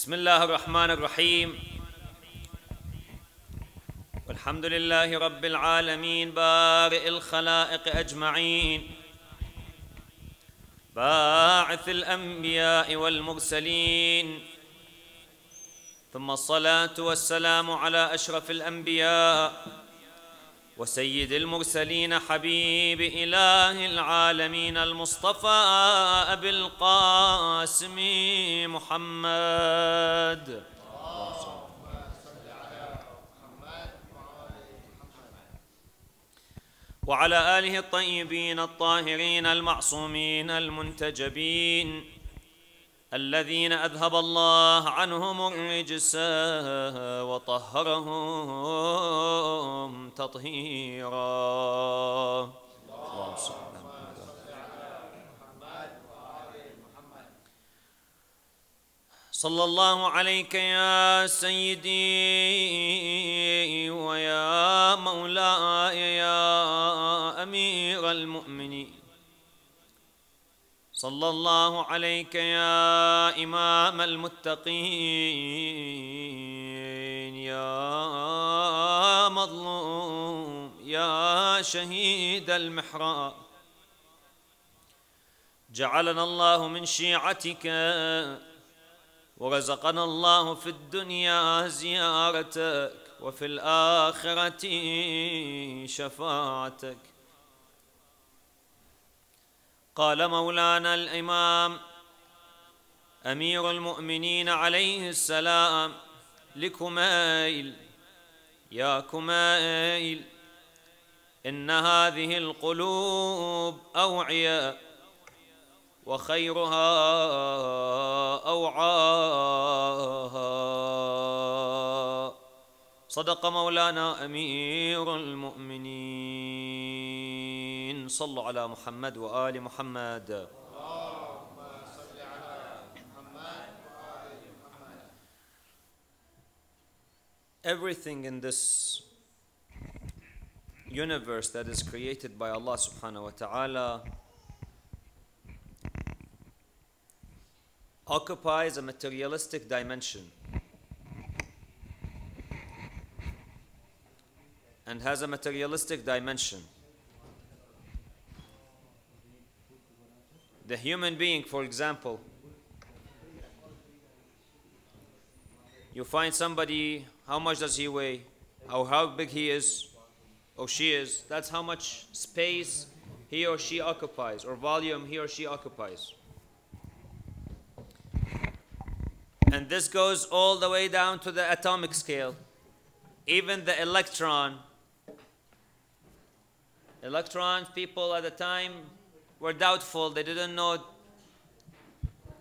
بسم الله الرحمن الرحيم والحمد لله رب العالمين بارئ الخلائق أجمعين باعث الأنبياء والمرسلين ثم الصلاة والسلام على أشرف الأنبياء وسيد المرسلين حبيب إله العالمين المصطفى أبي القاسم محمد وعلى آله الطيبين الطاهرين المعصومين المنتجبين الذين أذهب الله عنهم الرجس وطهرهم تطهيرا اللهم صل على صلى الله عليك يا سيدي ويا مولاي يا أمير المؤمنين صلى الله عليك يا إمام المتقين يا مظلوم يا شهيد المحراب جعلنا الله من شيعتك ورزقنا الله في الدنيا زيارتك وفي الآخرة شفاعتك قال مولانا الامام امير المؤمنين عليه السلام لكمائل يا كمائل ان هذه القلوب اوعيه وخيرها اوعاها صدق مولانا امير المؤمنين صلوا على محمد وآل محمد Everything in this universe that is created by Allah subhanahu wa ta'ala occupies a materialistic dimension and has a materialistic dimension. The human being, for example, you find somebody, how much does he weigh? Or how big he is or she is? That's how much space he or she occupies, or volume he or she occupies. And this goes all the way down to the atomic scale. Even the electron. Electron, people at the time were doubtful. They didn't know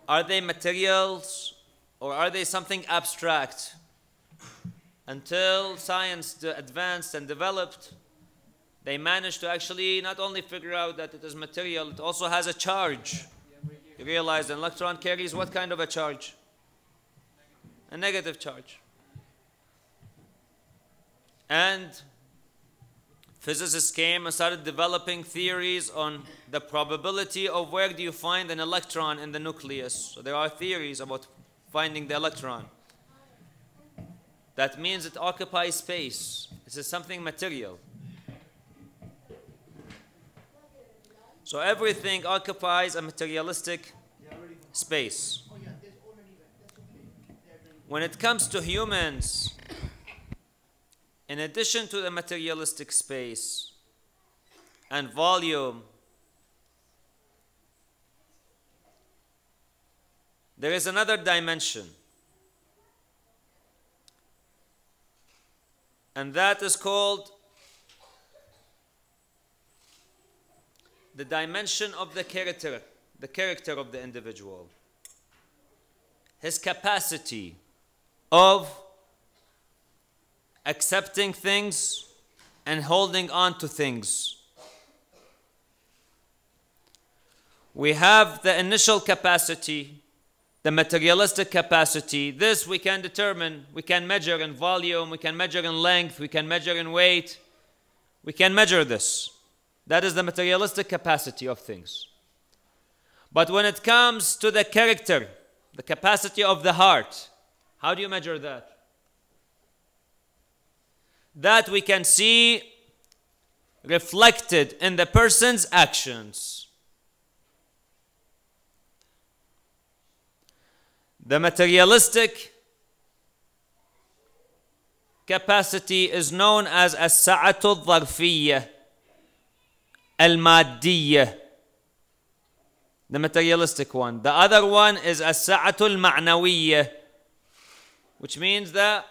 are they materials or are they something abstract? Until science advanced and developed, they managed to actually not only figure out that it is material, it also has a charge. You realize an electron carries what kind of a charge? A negative charge. And physicists came and started developing theories on the probability of where do you find an electron in the nucleus. So there are theories about finding the electron. That means it occupies space. This is something material. So everything occupies a materialistic space. When it comes to humans, in addition to the materialistic space and volume, there is another dimension. And that is called the dimension of the character, the character of the individual, his capacity of accepting things and holding on to things. We have the initial capacity, the materialistic capacity. This we can determine. We can measure in volume, we can measure in length, we can measure in weight. We can measure this. That is the materialistic capacity of things. But when it comes to the character, the capacity of the heart, how do you measure that? that we can see reflected in the person's actions. The materialistic capacity is known as السعة al-maddiyya, the materialistic one the other one is السعة المعنوية which means the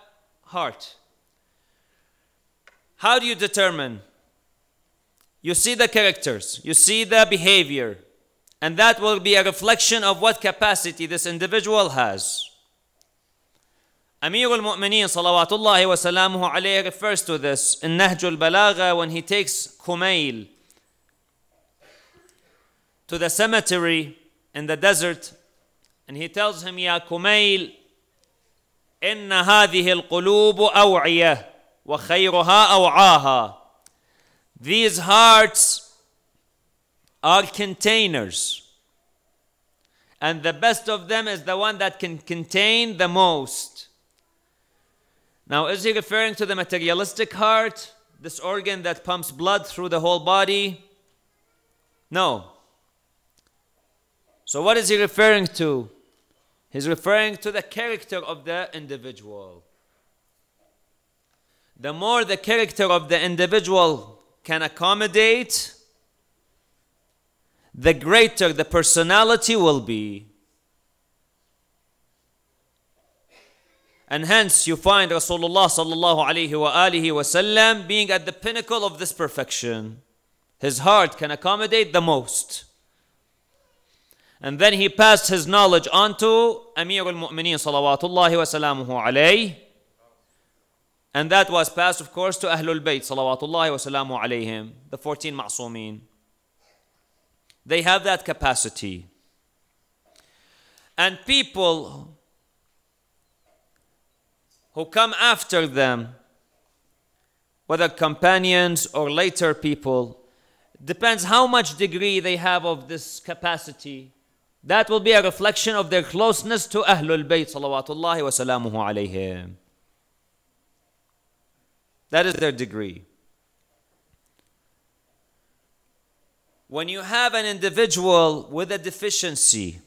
heart how do you determine? You see the characters, you see the behavior, and that will be a reflection of what capacity this individual has. Amir al-Mu'mineen salawatullahi wa salamuhu refers to this in Nahjul balagha when he takes Kumail to the cemetery in the desert and he tells him, Ya Kumail, إن هذه القلوب أوعية وَخَيْرُهَا أَوْعَاهَا These hearts are containers. And the best of them is the one that can contain the most. Now, is he referring to the materialistic heart, this organ that pumps blood through the whole body? No. So, what is he referring to? He's referring to the character of the individual the more the character of the individual can accommodate, the greater the personality will be. And hence you find Rasulullah sallallahu alayhi wa alihi wasallam being at the pinnacle of this perfection. His heart can accommodate the most. And then he passed his knowledge on to Amir al-Mu'mineen salawatullahi wa alayhi and that was passed, of course, to Ahlul Bayt, salawatullahi wasalamu alayhim, the 14 ma'sumin. They have that capacity. And people who come after them, whether companions or later people, depends how much degree they have of this capacity. That will be a reflection of their closeness to Ahlul Bayt, salawatullahi wasalamu alayhim. That is their degree. When you have an individual with a deficiency,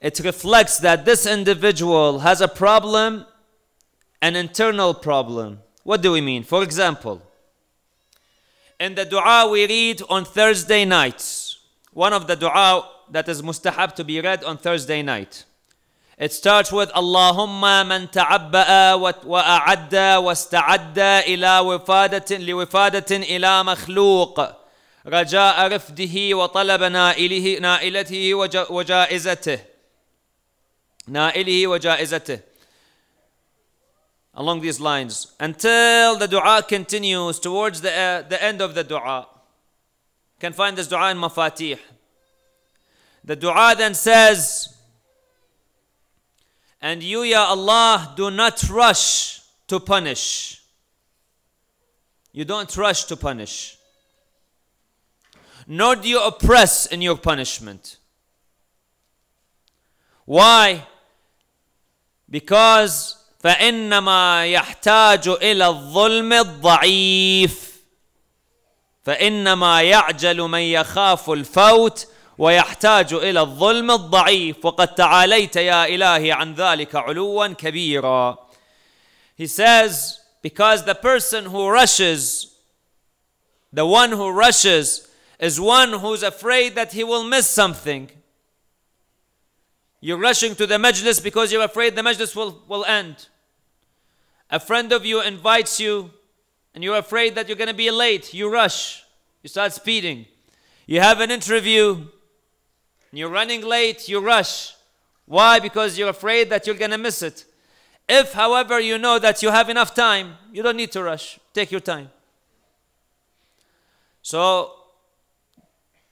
it reflects that this individual has a problem, an internal problem. What do we mean? For example, in the dua we read on Thursday nights, one of the dua that is mustahab to be read on Thursday night. It starts with اللهم من تعبأ وأعد واستعد إلى وفادة لوفادة إلى مخلوق رجاء رفده وطلب نائله نائلته وجائزته نائله وجائزته along these lines until the dua continues towards the, uh, the end of the dua you can find this dua in mafatih the dua then says And you, Ya Allah, do not rush to punish. You don't rush to punish. Nor do you oppress in your punishment. Why? Because فإنما يحتاج إلى الظلم الضعيف فإنما يعجل من يخاف الفوت ويحتاج الى الظلم الضعيف وقد تعاليت يا الهي عن ذلك علوا كبيرا he says because the person who rushes the one who rushes is one who's afraid that he will miss something you're rushing to the majlis because you're afraid the majlis will, will end a friend of you invites you and you're afraid that you're going to be late you rush you start speeding you have an interview you're running late, you rush. Why? Because you're afraid that you're going to miss it. If, however, you know that you have enough time, you don't need to rush. Take your time. So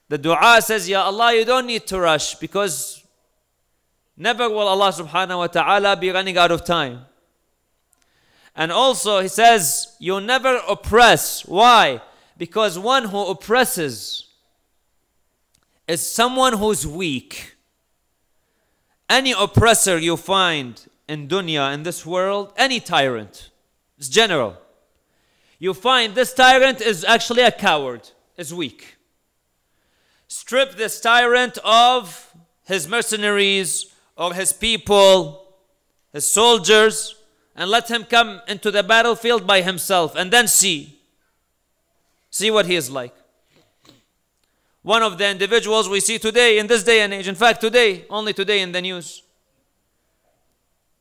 the dua says, Ya Allah, you don't need to rush because never will Allah subhanahu wa ta'ala be running out of time. And also, he says, You never oppress. Why? Because one who oppresses is someone who's weak. Any oppressor you find in dunya, in this world, any tyrant, it's general. You find this tyrant is actually a coward, is weak. Strip this tyrant of his mercenaries or his people, his soldiers, and let him come into the battlefield by himself and then see. See what he is like one of the individuals we see today in this day and age. In fact, today, only today in the news.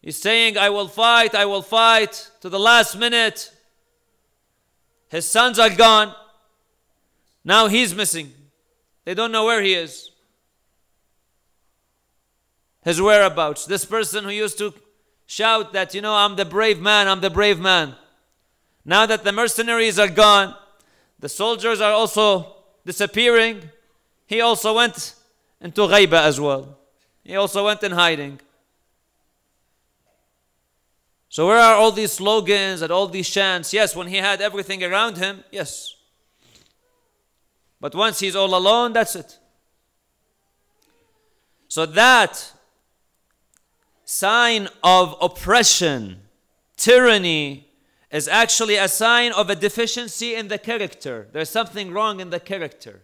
He's saying, I will fight, I will fight to the last minute. His sons are gone. Now he's missing. They don't know where he is. His whereabouts. This person who used to shout that, you know, I'm the brave man, I'm the brave man. Now that the mercenaries are gone, the soldiers are also disappearing, he also went into Ghaiba as well. He also went in hiding. So where are all these slogans and all these chants? Yes, when he had everything around him, yes. But once he's all alone, that's it. So that sign of oppression, tyranny, is actually a sign of a deficiency in the character. There's something wrong in the character.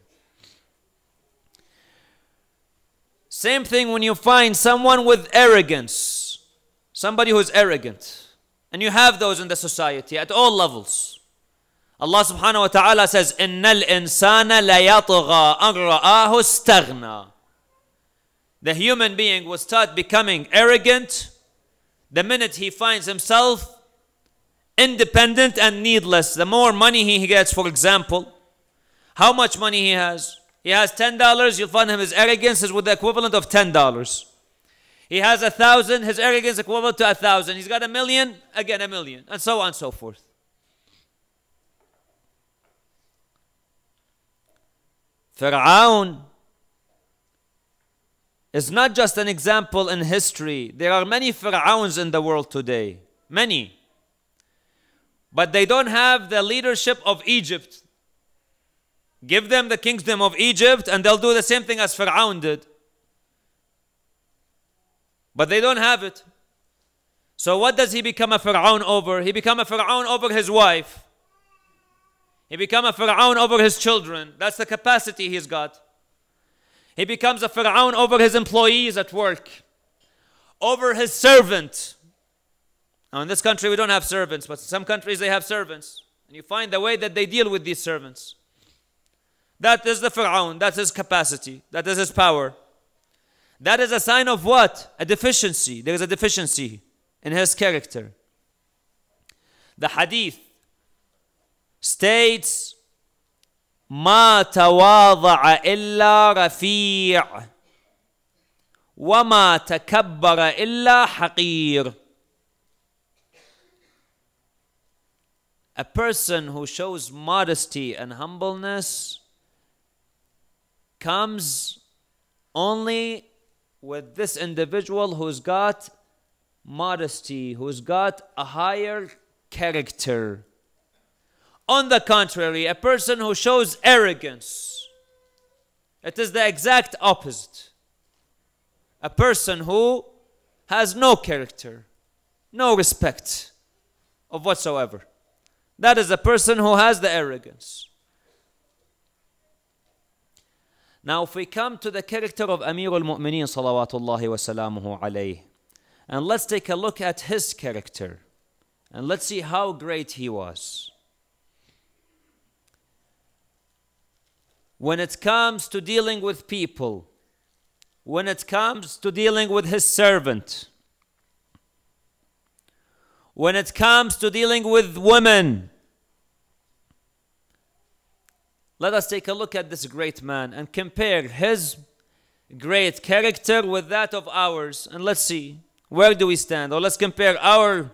Same thing when you find someone with arrogance, somebody who's arrogant. And you have those in the society at all levels. Allah subhanahu wa ta'ala says, إِنَّ الْإِنسَانَ لَيَطْغَى أَنْ رَآهُ اسْتَغْنَى The human being will start becoming arrogant the minute he finds himself independent and needless. The more money he gets, for example, how much money he has. He has $10, you'll find him his arrogance is with the equivalent of $10. He has a thousand, his arrogance equivalent to a thousand. He's got a million, again a million, and so on and so forth. Pharaoh is not just an example in history. There are many pharaohs in the world today. Many but they don't have the leadership of Egypt. Give them the kingdom of Egypt and they'll do the same thing as Pharaoh did. But they don't have it. So what does he become a Pharaoh over? He become a Pharaoh over his wife. He become a Pharaoh over his children. That's the capacity he's got. He becomes a Pharaoh over his employees at work, over his servant. Now, in this country, we don't have servants, but some countries they have servants. And you find the way that they deal with these servants. That is the Fir'aun, that is his capacity, that is his power. That is a sign of what? A deficiency. There is a deficiency in his character. The hadith states, ما تواضع إلا رفيع وما تكبر إلا حقير A person who shows modesty and humbleness comes only with this individual who's got modesty, who's got a higher character. On the contrary, a person who shows arrogance, it is the exact opposite. A person who has no character, no respect of whatsoever. That is a person who has the arrogance. Now, if we come to the character of Amir al Mu'mineen, salawatullahi Salamuhu alayhi, and let's take a look at his character and let's see how great he was. When it comes to dealing with people, when it comes to dealing with his servant, when it comes to dealing with women. Let us take a look at this great man and compare his great character with that of ours. And let's see where do we stand? Or let's compare our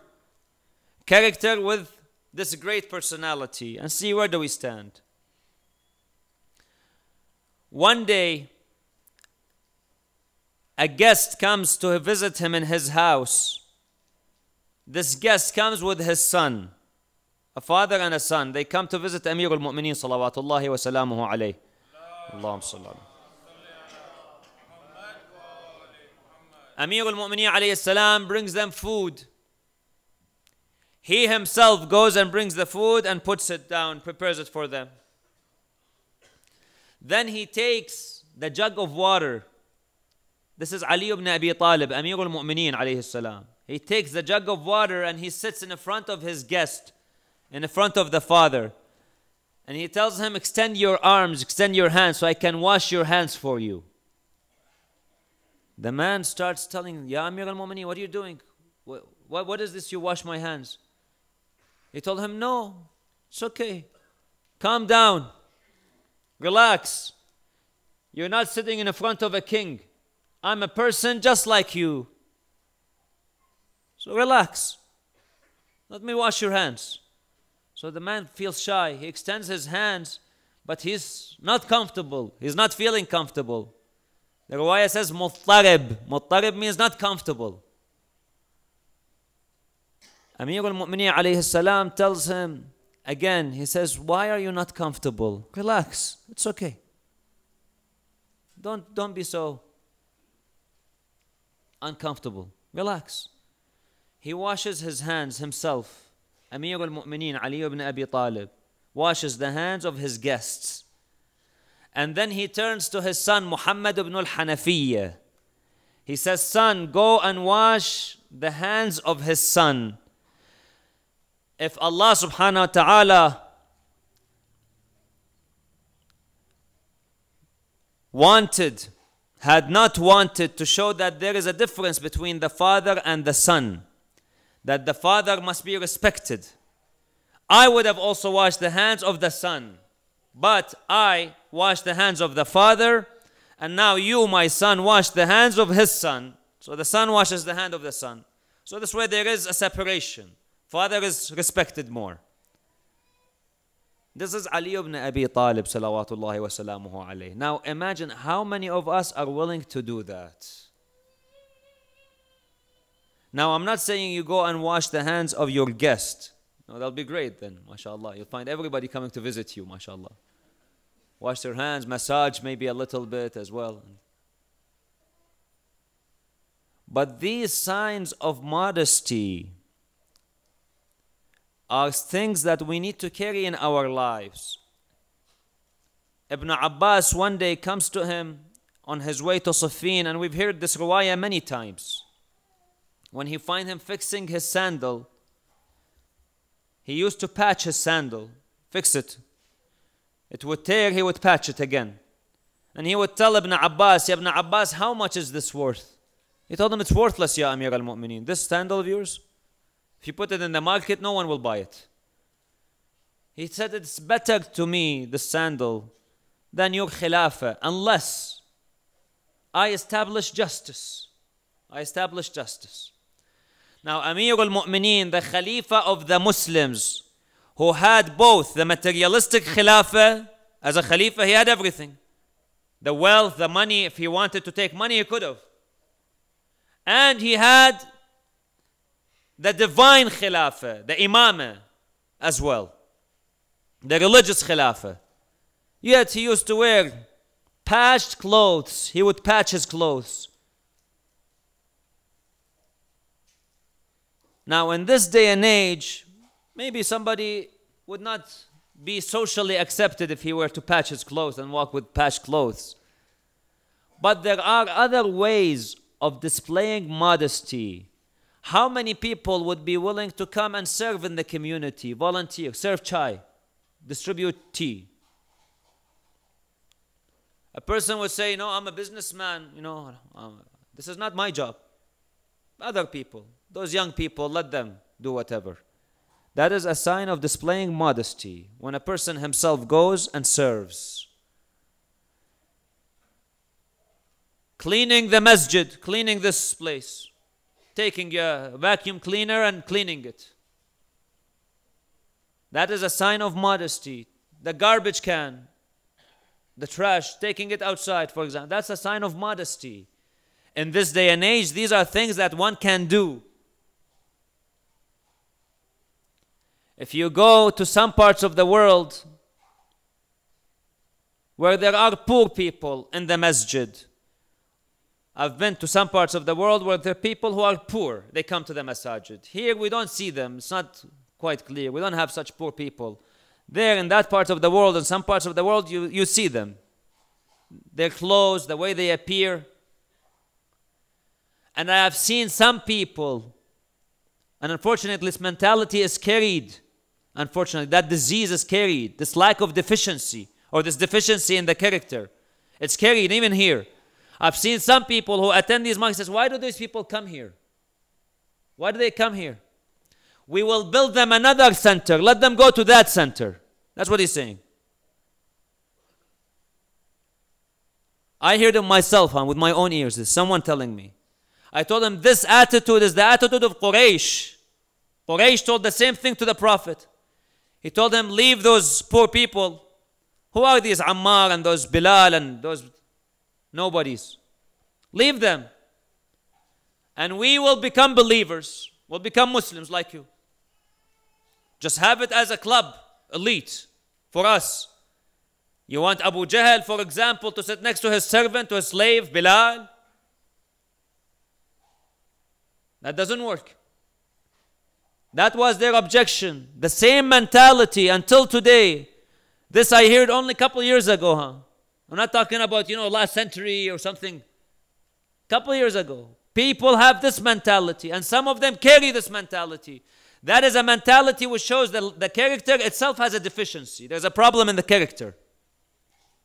character with this great personality and see where do we stand. One day, a guest comes to visit him in his house. This guest comes with his son, a father and a son. They come to visit Amir al Mu'mineen, salawatullahi wa salamuhu alayh. Allahum salam. Amir al Mu'mineen, alayhi salam, brings them food. He himself goes and brings the food and puts it down, prepares it for them. Then he takes the jug of water. This is Ali ibn Abi Talib, Amir al Mu'mineen, alayhi salam. He takes the jug of water and he sits in the front of his guest, in the front of the father. And he tells him, Extend your arms, extend your hands, so I can wash your hands for you. The man starts telling, Ya Amir al Mu'mineen, what are you doing? What, what, what is this you wash my hands? He told him, No, it's okay. Calm down. Relax. You're not sitting in the front of a king. I'm a person just like you. So relax. Let me wash your hands. So the man feels shy. He extends his hands, but he's not comfortable. He's not feeling comfortable. The Rawaya says muttarib. Muttarib means not comfortable. Amir al-Mu'mineen salam tells him again, he says, why are you not comfortable? Relax. It's okay. Don't, don't be so uncomfortable. Relax he washes his hands himself. Amir al Mu'mineen Ali ibn Abi Talib washes the hands of his guests. And then he turns to his son Muhammad ibn al Hanafiyyah. He says, Son, go and wash the hands of his son. If Allah subhanahu wa ta'ala wanted, had not wanted to show that there is a difference between the father and the son that the father must be respected. I would have also washed the hands of the son, but I washed the hands of the father, and now you, my son, wash the hands of his son. So the son washes the hand of the son. So this way there is a separation. Father is respected more. This is Ali ibn Abi Talib, salawatullahi wa salamuhu Now imagine how many of us are willing to do that. Now, I'm not saying you go and wash the hands of your guest. No, that'll be great then, mashallah. You'll find everybody coming to visit you, mashallah. Wash their hands, massage maybe a little bit as well. But these signs of modesty are things that we need to carry in our lives. Ibn Abbas one day comes to him on his way to Safin, and we've heard this riwayah many times when he find him fixing his sandal, he used to patch his sandal, fix it. It would tear, he would patch it again. And he would tell Ibn Abbas, Ibn Abbas, how much is this worth? He told him, it's worthless, Ya Amir al-Mu'mineen. This sandal of yours, if you put it in the market, no one will buy it. He said, it's better to me, the sandal, than your khilafah, unless I establish justice. I establish justice. Now, Amir al Mu'mineen, the Khalifa of the Muslims, who had both the materialistic Khilafah, as a Khalifa, he had everything the wealth, the money. If he wanted to take money, he could have. And he had the divine Khilafah, the Imamah, as well, the religious Khilafah. Yet he used to wear patched clothes, he would patch his clothes. Now, in this day and age, maybe somebody would not be socially accepted if he were to patch his clothes and walk with patched clothes. But there are other ways of displaying modesty. How many people would be willing to come and serve in the community, volunteer, serve chai, distribute tea? A person would say, No, I'm a businessman, you know, um, this is not my job. Other people. Those young people, let them do whatever. That is a sign of displaying modesty when a person himself goes and serves. Cleaning the masjid, cleaning this place, taking a vacuum cleaner and cleaning it. That is a sign of modesty. The garbage can, the trash, taking it outside, for example, that's a sign of modesty. In this day and age, these are things that one can do. If you go to some parts of the world where there are poor people in the masjid, I've been to some parts of the world where there are people who are poor, they come to the masjid. Here we don't see them, it's not quite clear. We don't have such poor people. There, in that part of the world, in some parts of the world, you, you see them. Their clothes, the way they appear. And I have seen some people, and unfortunately, this mentality is carried unfortunately, that disease is carried, this lack of deficiency or this deficiency in the character. It's carried even here. I've seen some people who attend these mosques says, why do these people come here? Why do they come here? We will build them another center. Let them go to that center. That's what he's saying. I heard it myself huh, with my own ears. Is someone telling me? I told him this attitude is the attitude of Quraysh. Quraysh told the same thing to the Prophet. He told them, Leave those poor people. Who are these Ammar and those Bilal and those nobodies? Leave them. And we will become believers. We'll become Muslims like you. Just have it as a club, elite, for us. You want Abu Jahl, for example, to sit next to his servant, to his slave, Bilal? That doesn't work. That was their objection. The same mentality until today. This I heard only a couple years ago, huh? I'm not talking about, you know, last century or something. A couple years ago. People have this mentality, and some of them carry this mentality. That is a mentality which shows that the character itself has a deficiency. There's a problem in the character.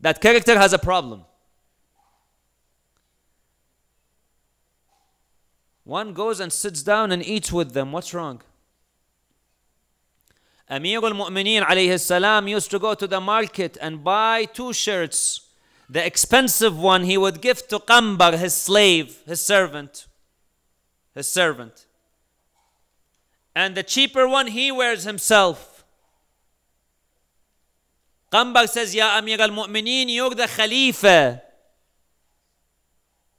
That character has a problem. One goes and sits down and eats with them. What's wrong? Amir al-Mu'mineen alayhi salam used to go to the market and buy two shirts. The expensive one he would give to Qambar, his slave, his servant. His servant. And the cheaper one he wears himself. Qambar says, Ya Amir al-Mu'mineen, you're the Khalifa.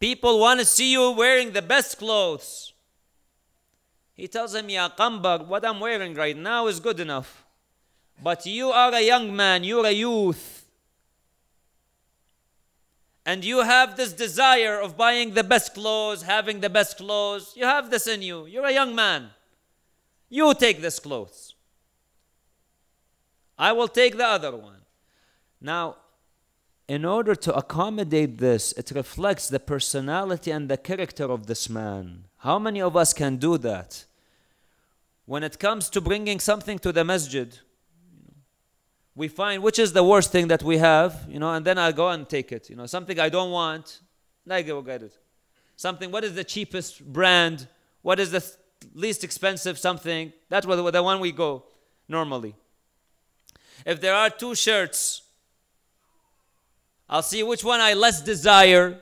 People want to see you wearing the best clothes. He tells him, Ya Qambar, what I'm wearing right now is good enough. But you are a young man, you're a youth. And you have this desire of buying the best clothes, having the best clothes. You have this in you. You're a young man. You take this clothes. I will take the other one. Now, in order to accommodate this, it reflects the personality and the character of this man. How many of us can do that? when it comes to bringing something to the masjid, we find which is the worst thing that we have, you know, and then I go and take it. You know, something I don't want, I go get it. Something, what is the cheapest brand? What is the least expensive something? That's what, the one we go normally. If there are two shirts, I'll see which one I less desire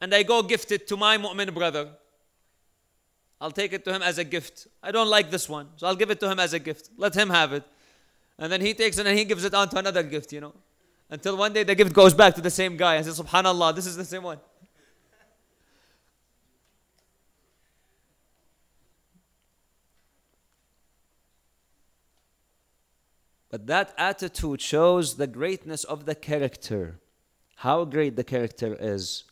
and I go gift it to my mu'min brother. I'll take it to him as a gift. I don't like this one, so I'll give it to him as a gift. Let him have it. And then he takes it and he gives it on to another gift, you know. Until one day the gift goes back to the same guy and says, SubhanAllah, this is the same one. But that attitude shows the greatness of the character, how great the character is.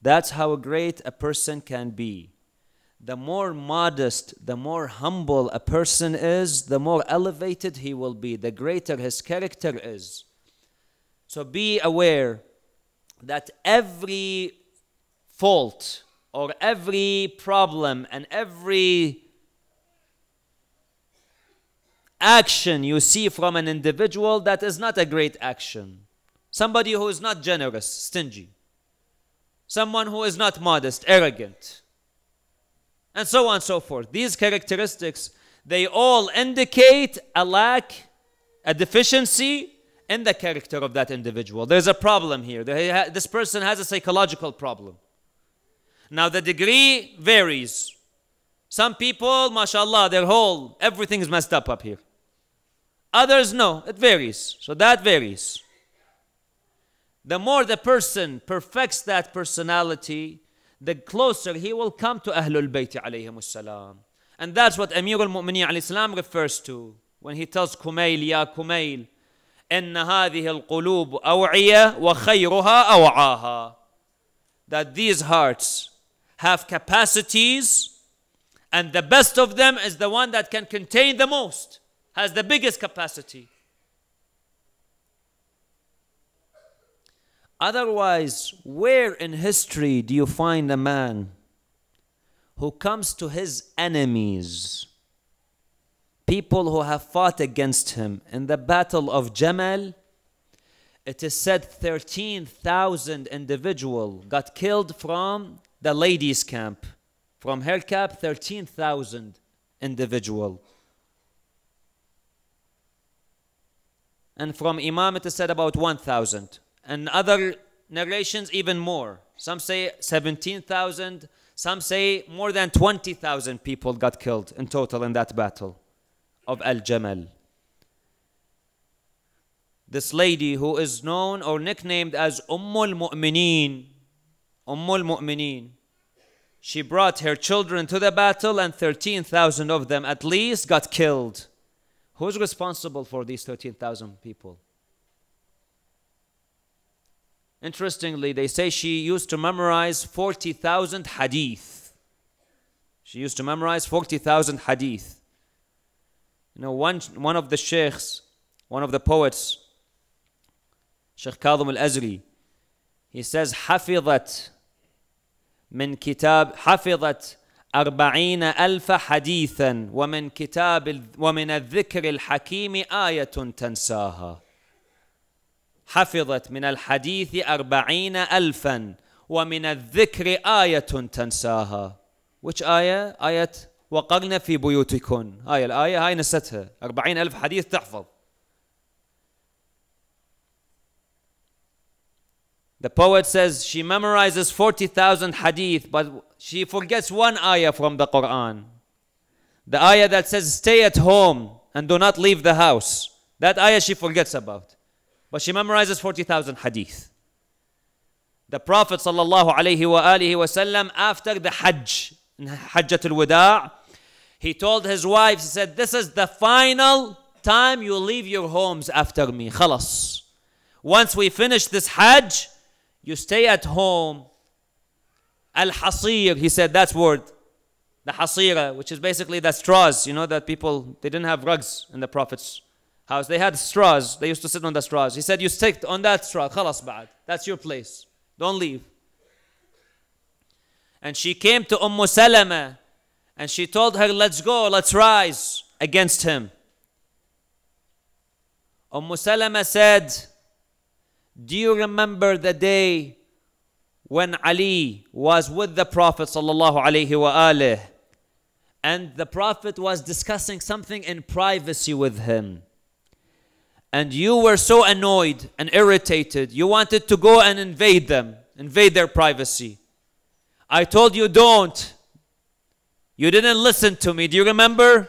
That's how great a person can be the more modest, the more humble a person is, the more elevated he will be, the greater his character is. So be aware that every fault or every problem and every action you see from an individual that is not a great action. Somebody who is not generous, stingy. Someone who is not modest, arrogant and so on and so forth. These characteristics, they all indicate a lack, a deficiency in the character of that individual. There's a problem here. This person has a psychological problem. Now, the degree varies. Some people, mashallah, their whole, everything is messed up up here. Others, no, it varies. So that varies. The more the person perfects that personality, the closer he will come to Ahlul Bayt alayhim salam. And that's what Amir al-Mu'mineen al-Islam refers to when he tells Kumail, Ya Kumail, إن هذه القلوب أوعية وخيرها أوعاها. That these hearts have capacities and the best of them is the one that can contain the most, has the biggest capacity. Otherwise, where in history do you find a man who comes to his enemies, people who have fought against him in the battle of Jamal? It is said 13,000 individual got killed from the ladies' camp. From her camp, 13,000 individual. And from Imam, it is said about 1,000 and other narrations even more. Some say 17,000, some say more than 20,000 people got killed in total in that battle of Al Jamal. This lady who is known or nicknamed as Ummul Mu'mineen, Ummul Mu'mineen, she brought her children to the battle and 13,000 of them at least got killed. Who's responsible for these 13,000 people? Interestingly, they say she used to memorize 40,000 hadith. She used to memorize 40,000 hadith. You know, one, one of the sheikhs, one of the poets, Sheikh Kadhim al-Azri, he says, حفظت من كتاب حفظت أربعين ألف حديثا ومن كتاب ومن الذكر الحكيم آية تنساها حفظت من الحديث أربعين ألفا ومن الذكر آية تنساها which آية؟ آية وقرن في بيوتكن هاي الآية هاي نستها أربعين ألف حديث تحفظ The poet says she memorizes 40,000 hadith, but she forgets one ayah from the Quran. The ayah that says, Stay at home and do not leave the house. That ayah she forgets about. But she memorizes 40,000 hadith. The Prophet sallallahu wasallam after the Hajj, Hajjatul Wada', he told his wives, he said, this is the final time you leave your homes after me. Khalas. Once we finish this Hajj, you stay at home. Al-Hasir, he said that word. The Hasira, which is basically the straws, you know, that people, they didn't have rugs in the Prophet's house. They had straws. They used to sit on the straws. He said, you sit on that straw. خلاص bad. That's your place. Don't leave. And she came to Umm Salama and she told her, let's go, let's rise against him. Umm Salama said, do you remember the day when Ali was with the Prophet sallallahu alaihi wasallam, and the Prophet was discussing something in privacy with him and you were so annoyed and irritated, you wanted to go and invade them, invade their privacy. I told you don't. You didn't listen to me. Do you remember?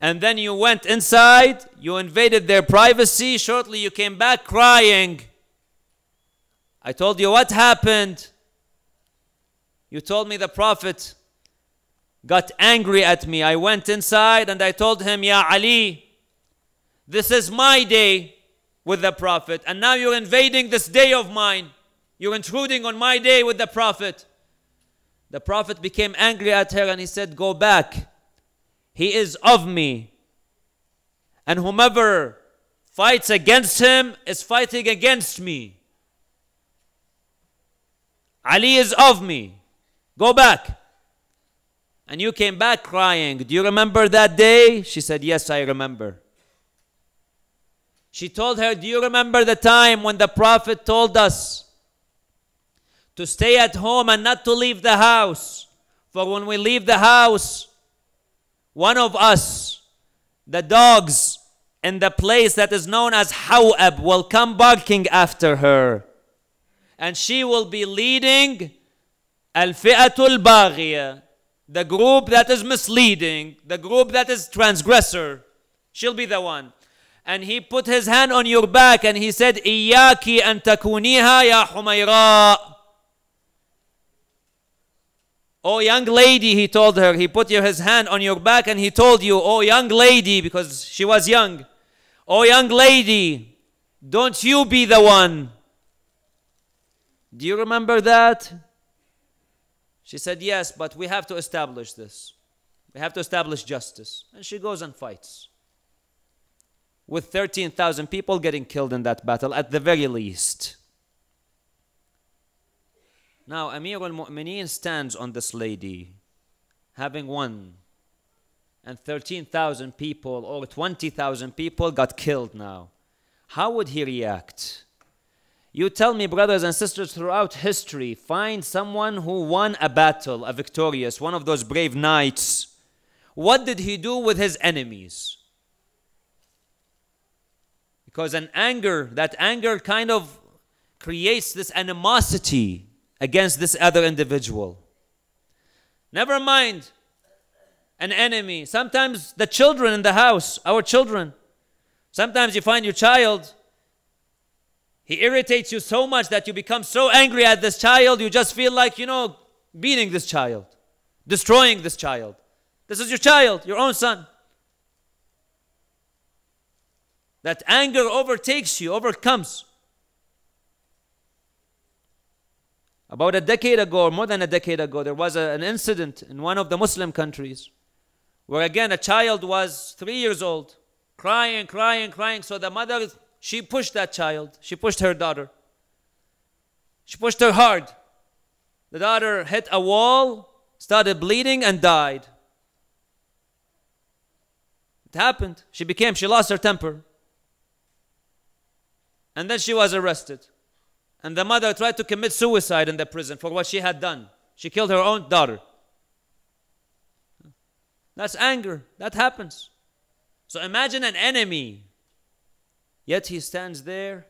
And then you went inside, you invaded their privacy. Shortly, you came back crying. I told you what happened. You told me the Prophet got angry at me. I went inside and I told him, Ya Ali, this is my day with the Prophet. And now you're invading this day of mine. You're intruding on my day with the Prophet. The Prophet became angry at her and he said, Go back. He is of me. And whomever fights against him is fighting against me. Ali is of me. Go back. And you came back crying. Do you remember that day? She said, Yes, I remember. She told her, Do you remember the time when the Prophet told us to stay at home and not to leave the house? For when we leave the house, one of us, the dogs in the place that is known as Hawab, will come barking after her. And she will be leading Al Fi'atul Baghiyah, the group that is misleading, the group that is transgressor. She'll be the one and he put his hand on your back and he said, Iyaki antakuniha, ya Humayra. Oh, young lady, he told her. He put his hand on your back and he told you, Oh, young lady, because she was young. Oh, young lady, don't you be the one. Do you remember that? She said, Yes, but we have to establish this. We have to establish justice. And she goes and fights with 13,000 people getting killed in that battle at the very least. Now, Amir al Mu'mineen stands on this lady having won, and 13,000 people or 20,000 people got killed now. How would he react? You tell me, brothers and sisters, throughout history, find someone who won a battle, a victorious, one of those brave knights. What did he do with his enemies? because an anger that anger kind of creates this animosity against this other individual never mind an enemy sometimes the children in the house our children sometimes you find your child he irritates you so much that you become so angry at this child you just feel like you know beating this child destroying this child this is your child your own son that anger overtakes you, overcomes. About a decade ago, or more than a decade ago, there was a, an incident in one of the Muslim countries where again a child was three years old, crying, crying, crying. So the mother, she pushed that child. She pushed her daughter. She pushed her hard. The daughter hit a wall, started bleeding, and died. It happened. She became, she lost her temper. And then she was arrested. And the mother tried to commit suicide in the prison for what she had done. She killed her own daughter. That's anger. That happens. So imagine an enemy. Yet he stands there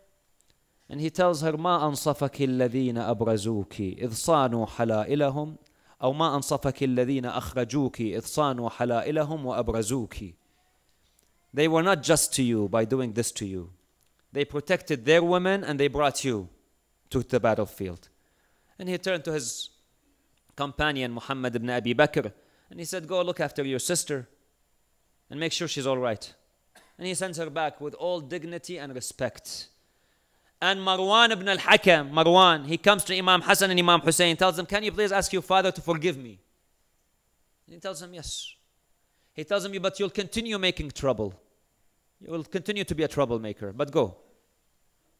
and he tells her, ما أنصفك الذين أبرزوك إذ صانوا حلائلهم أو ما أنصفك الذين أخرجوك إذ صانوا حلائلهم وأبرزوك They were not just to you by doing this to you. They protected their women and they brought you to the battlefield. And he turned to his companion Muhammad ibn Abi Bakr and he said, Go look after your sister and make sure she's all right. And he sends her back with all dignity and respect. And Marwan ibn al Hakam, Marwan, he comes to Imam Hassan and Imam Hussein, tells them, Can you please ask your father to forgive me? And he tells them, Yes. He tells them, But you'll continue making trouble. You will continue to be a troublemaker, but go.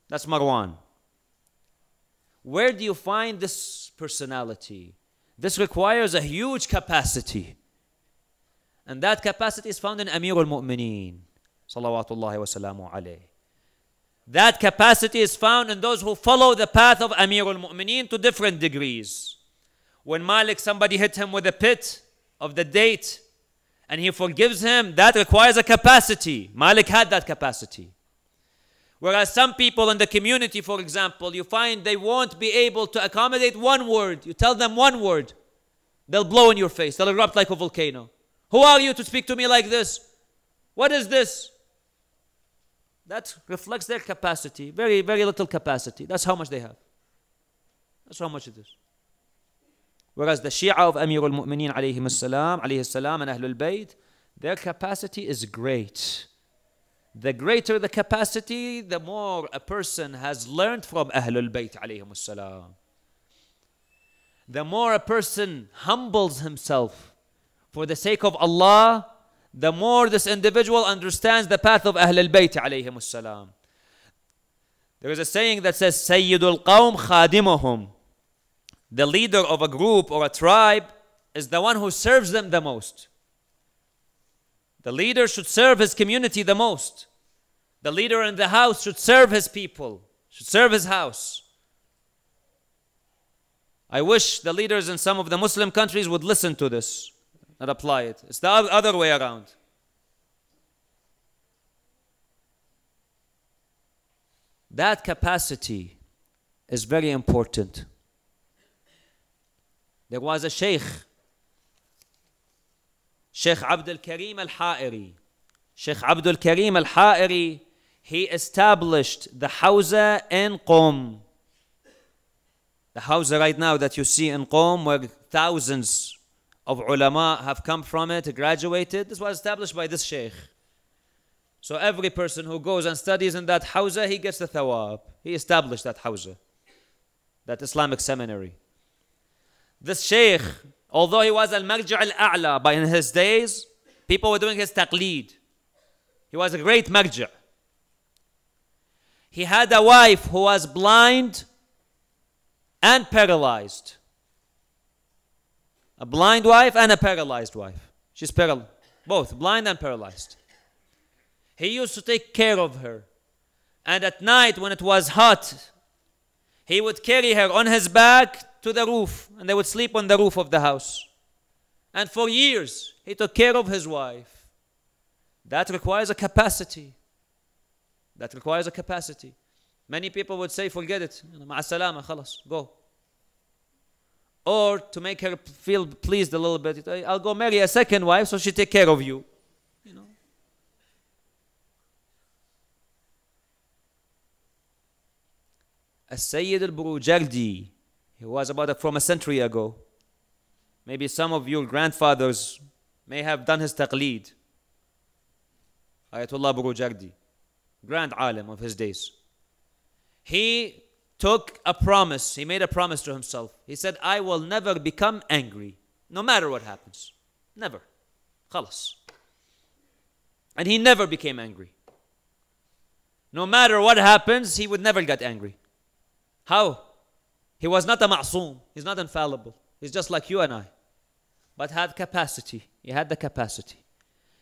That's Marwan. Where do you find this personality? This requires a huge capacity. And that capacity is found in Amir al Mu'mineen. That capacity is found in those who follow the path of Amir al Mu'mineen to different degrees. When Malik, somebody hit him with a pit of the date and he forgives him, that requires a capacity. Malik had that capacity. Whereas some people in the community, for example, you find they won't be able to accommodate one word. You tell them one word, they'll blow in your face, they'll erupt like a volcano. Who are you to speak to me like this? What is this? That reflects their capacity, very, very little capacity. That's how much they have. That's how much it is. Whereas the Shia of Amir al Mu'mineen alayhi salam, alayhi salam and Ahlul Bayt, their capacity is great the greater the capacity, the more a person has learned from Ahlul Bayt alayhim salam. The more a person humbles himself for the sake of Allah, the more this individual understands the path of Ahlul Bayt alayhim salam. There is a saying that says, Sayyidul Qawm Khadimuhum. The leader of a group or a tribe is the one who serves them the most. The leader should serve his community the most. The leader in the house should serve his people, should serve his house. I wish the leaders in some of the Muslim countries would listen to this and apply it. It's the other way around. That capacity is very important. There was a sheikh Sheikh Abdul Karim al Ha'iri. Sheikh Abdul Karim al Ha'iri, he established the Hausa in Qom. The Hausa right now that you see in Qom, where thousands of ulama have come from it, graduated, this was established by this Sheikh. So every person who goes and studies in that Hausa, he gets the thawab. He established that Hausa, that Islamic seminary. This Sheikh, Although he was al-marja' al-a'la, but in his days, people were doing his taqleed. He was a great marja'. He had a wife who was blind and paralyzed. A blind wife and a paralyzed wife. She's paralyzed, both blind and paralyzed. He used to take care of her. And at night, when it was hot, he would carry her on his back to the roof and they would sleep on the roof of the house. And for years, he took care of his wife. That requires a capacity. That requires a capacity. Many people would say, forget it. Ma'asalama, khalas, go. Or to make her feel pleased a little bit, I'll go marry a second wife so she take care of you. You know. al البروجردي it was about a, from a century ago. Maybe some of your grandfathers may have done his taqleed. Ayatollah Burujagdi, grand alim of his days. He took a promise. He made a promise to himself. He said, I will never become angry, no matter what happens. Never. Khalas. And he never became angry. No matter what happens, he would never get angry. How? He was not a ma'soom. He's not infallible. He's just like you and I. But had capacity. He had the capacity.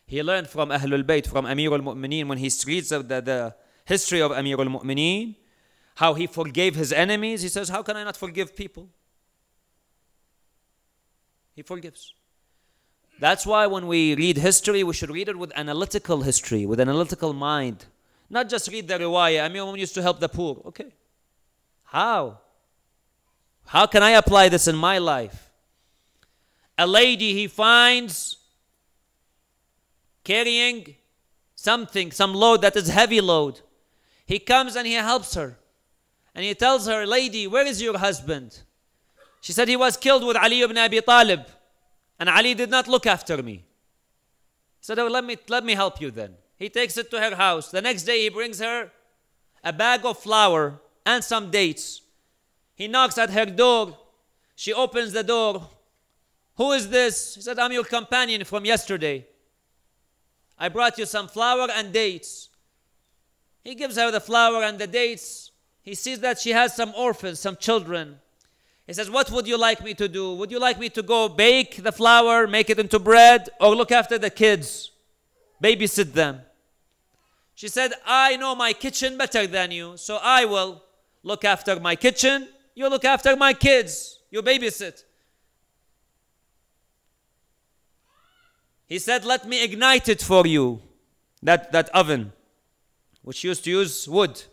He learned from Ahlul Bayt, from Amir al-Mu'mineen, when he reads the, the, history of Amir al-Mu'mineen, how he forgave his enemies. He says, how can I not forgive people? He forgives. That's why when we read history, we should read it with analytical history, with analytical mind. Not just read the riwayah. Amir al-Mu'mineen used to help the poor. Okay. How? How can I apply this in my life? A lady he finds carrying something, some load that is heavy load. He comes and he helps her. And he tells her, Lady, where is your husband? She said, He was killed with Ali ibn Abi Talib. And Ali did not look after me. He said, Oh, let me, let me help you then. He takes it to her house. The next day, he brings her a bag of flour and some dates. He knocks at her door. She opens the door. Who is this? He said, I'm your companion from yesterday. I brought you some flour and dates. He gives her the flour and the dates. He sees that she has some orphans, some children. He says, What would you like me to do? Would you like me to go bake the flour, make it into bread, or look after the kids, babysit them? She said, I know my kitchen better than you, so I will look after my kitchen you look after my kids. You babysit. He said, Let me ignite it for you, that, that oven, which used to use wood.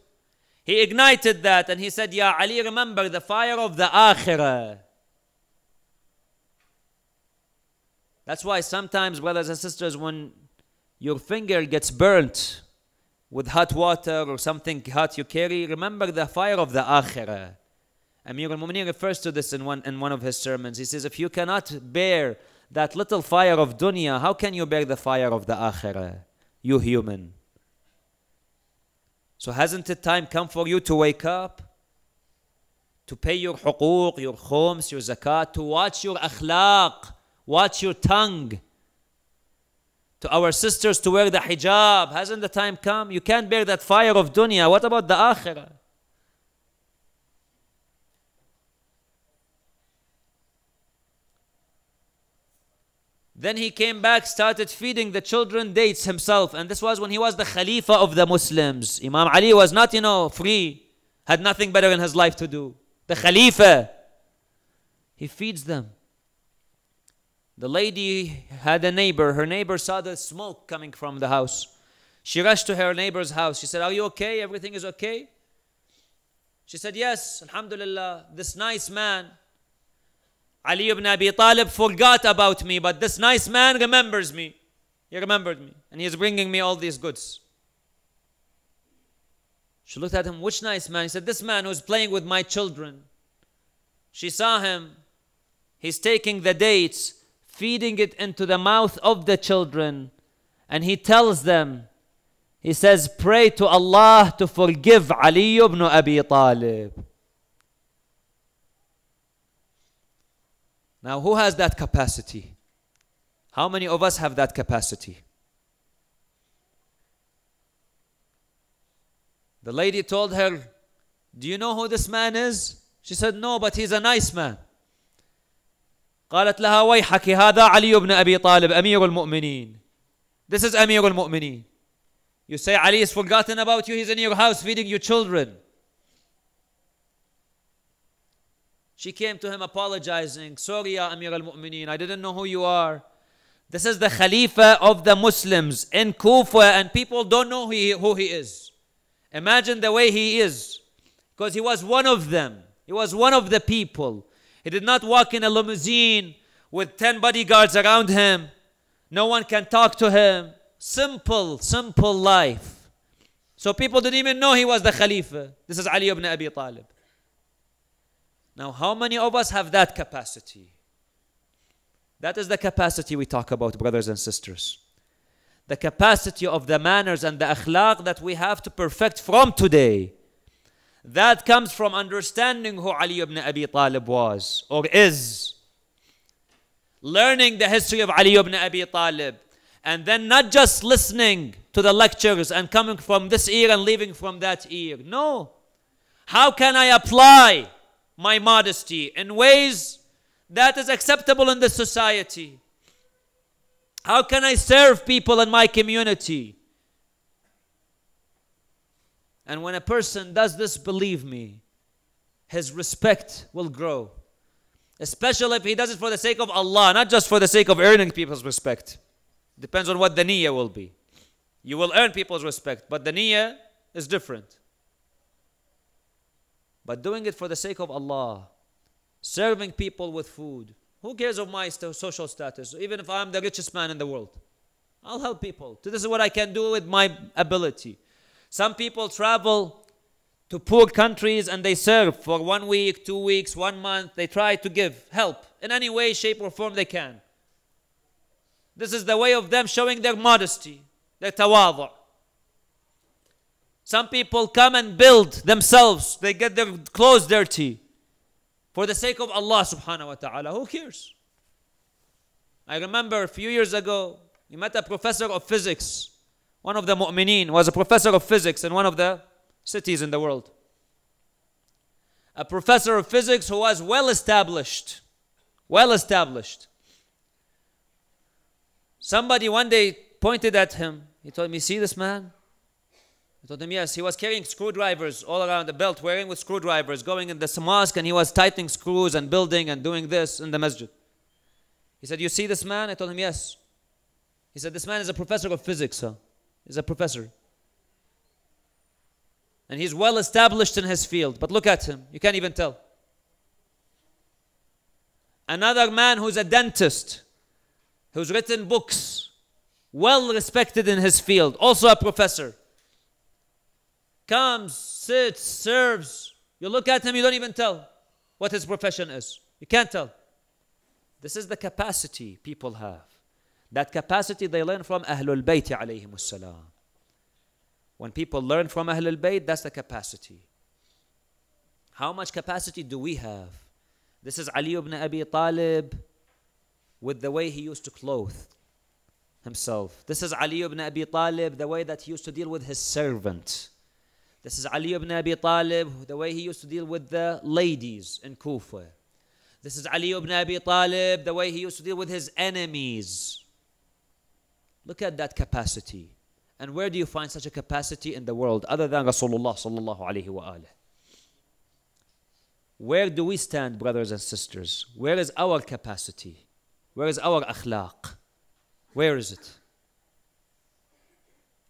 He ignited that and he said, Ya Ali, remember the fire of the Akhirah. That's why sometimes, brothers and sisters, when your finger gets burnt with hot water or something hot you carry, remember the fire of the Akhirah. Amir al-Mu'mineen refers to this in one, in one of his sermons. He says, if you cannot bear that little fire of dunya, how can you bear the fire of the akhirah, you human? So hasn't the time come for you to wake up? To pay your huquq, your khums, your zakat, to watch your akhlaq, watch your tongue. To our sisters to wear the hijab. Hasn't the time come? You can't bear that fire of dunya. What about the akhirah? Then he came back, started feeding the children dates himself. And this was when he was the Khalifa of the Muslims. Imam Ali was not, you know, free, had nothing better in his life to do. The Khalifa. He feeds them. The lady had a neighbor. Her neighbor saw the smoke coming from the house. She rushed to her neighbor's house. She said, Are you okay? Everything is okay? She said, Yes, Alhamdulillah. This nice man Ali ibn Abi Talib forgot about me, but this nice man remembers me. He remembered me, and he is bringing me all these goods. She looked at him, which nice man? He said, this man who's playing with my children. She saw him. He's taking the dates, feeding it into the mouth of the children, and he tells them, he says, pray to Allah to forgive Ali ibn Abi Talib. Now, who has that capacity? How many of us have that capacity? The lady told her, Do you know who this man is? She said, No, but he's a nice man. قالت لها ويحك هذا علي بن أبي طالب أمير المؤمنين This is أمير المؤمنين You say Ali is forgotten about you, he's in your house feeding your children. She came to him apologizing, Sorry, ya Amir al Mu'mineen, I didn't know who you are. This is the Khalifa of the Muslims in Kufa, and people don't know who he, who he is. Imagine the way he is, because he was one of them. He was one of the people. He did not walk in a limousine with 10 bodyguards around him. No one can talk to him. Simple, simple life. So people didn't even know he was the Khalifa. This is Ali ibn Abi Talib. Now, how many of us have that capacity? That is the capacity we talk about, brothers and sisters. The capacity of the manners and the akhlaq that we have to perfect from today. That comes from understanding who Ali ibn Abi Talib was or is. Learning the history of Ali ibn Abi Talib. And then not just listening to the lectures and coming from this ear and leaving from that ear. No. How can I apply? my modesty in ways that is acceptable in the society? How can I serve people in my community? And when a person does this, believe me, his respect will grow. Especially if he does it for the sake of Allah, not just for the sake of earning people's respect. Depends on what the niyyah will be. You will earn people's respect, but the niyyah is different but doing it for the sake of Allah, serving people with food. Who cares of my social status? Even if I'm the richest man in the world, I'll help people. this is what I can do with my ability. Some people travel to poor countries and they serve for one week, two weeks, one month. They try to give help in any way, shape, or form they can. This is the way of them showing their modesty, their tawadhu. Some people come and build themselves. They get their clothes dirty. For the sake of Allah subhanahu wa ta'ala. Who cares? I remember a few years ago, we met a professor of physics. One of the mu'mineen was a professor of physics in one of the cities in the world. A professor of physics who was well established. Well established. Somebody one day pointed at him. He told me, See this man? I told him, yes, he was carrying screwdrivers all around the belt, wearing with screwdrivers, going in this mosque, and he was tightening screws and building and doing this in the masjid. He said, you see this man? I told him, yes. He said, this man is a professor of physics, He's a professor. And he's well established in his field, but look at him. You can't even tell. Another man who's a dentist, who's written books, well respected in his field, also a professor comes, sits, serves. You look at him, you don't even tell what his profession is. You can't tell. This is the capacity people have. That capacity they learn from Ahlul Bayt alayhim salam. When people learn from Ahlul Bayt, that's the capacity. How much capacity do we have? This is Ali ibn Abi Talib with the way he used to clothe himself. This is Ali ibn Abi Talib, the way that he used to deal with his servant. This is Ali ibn Abi Talib, the way he used to deal with the ladies in Kufa. This is Ali ibn Abi Talib, the way he used to deal with his enemies. Look at that capacity. And where do you find such a capacity in the world other than Rasulullah sallallahu alayhi wa alayhi? Where do we stand, brothers and sisters? Where is our capacity? Where is our akhlaq? Where is it?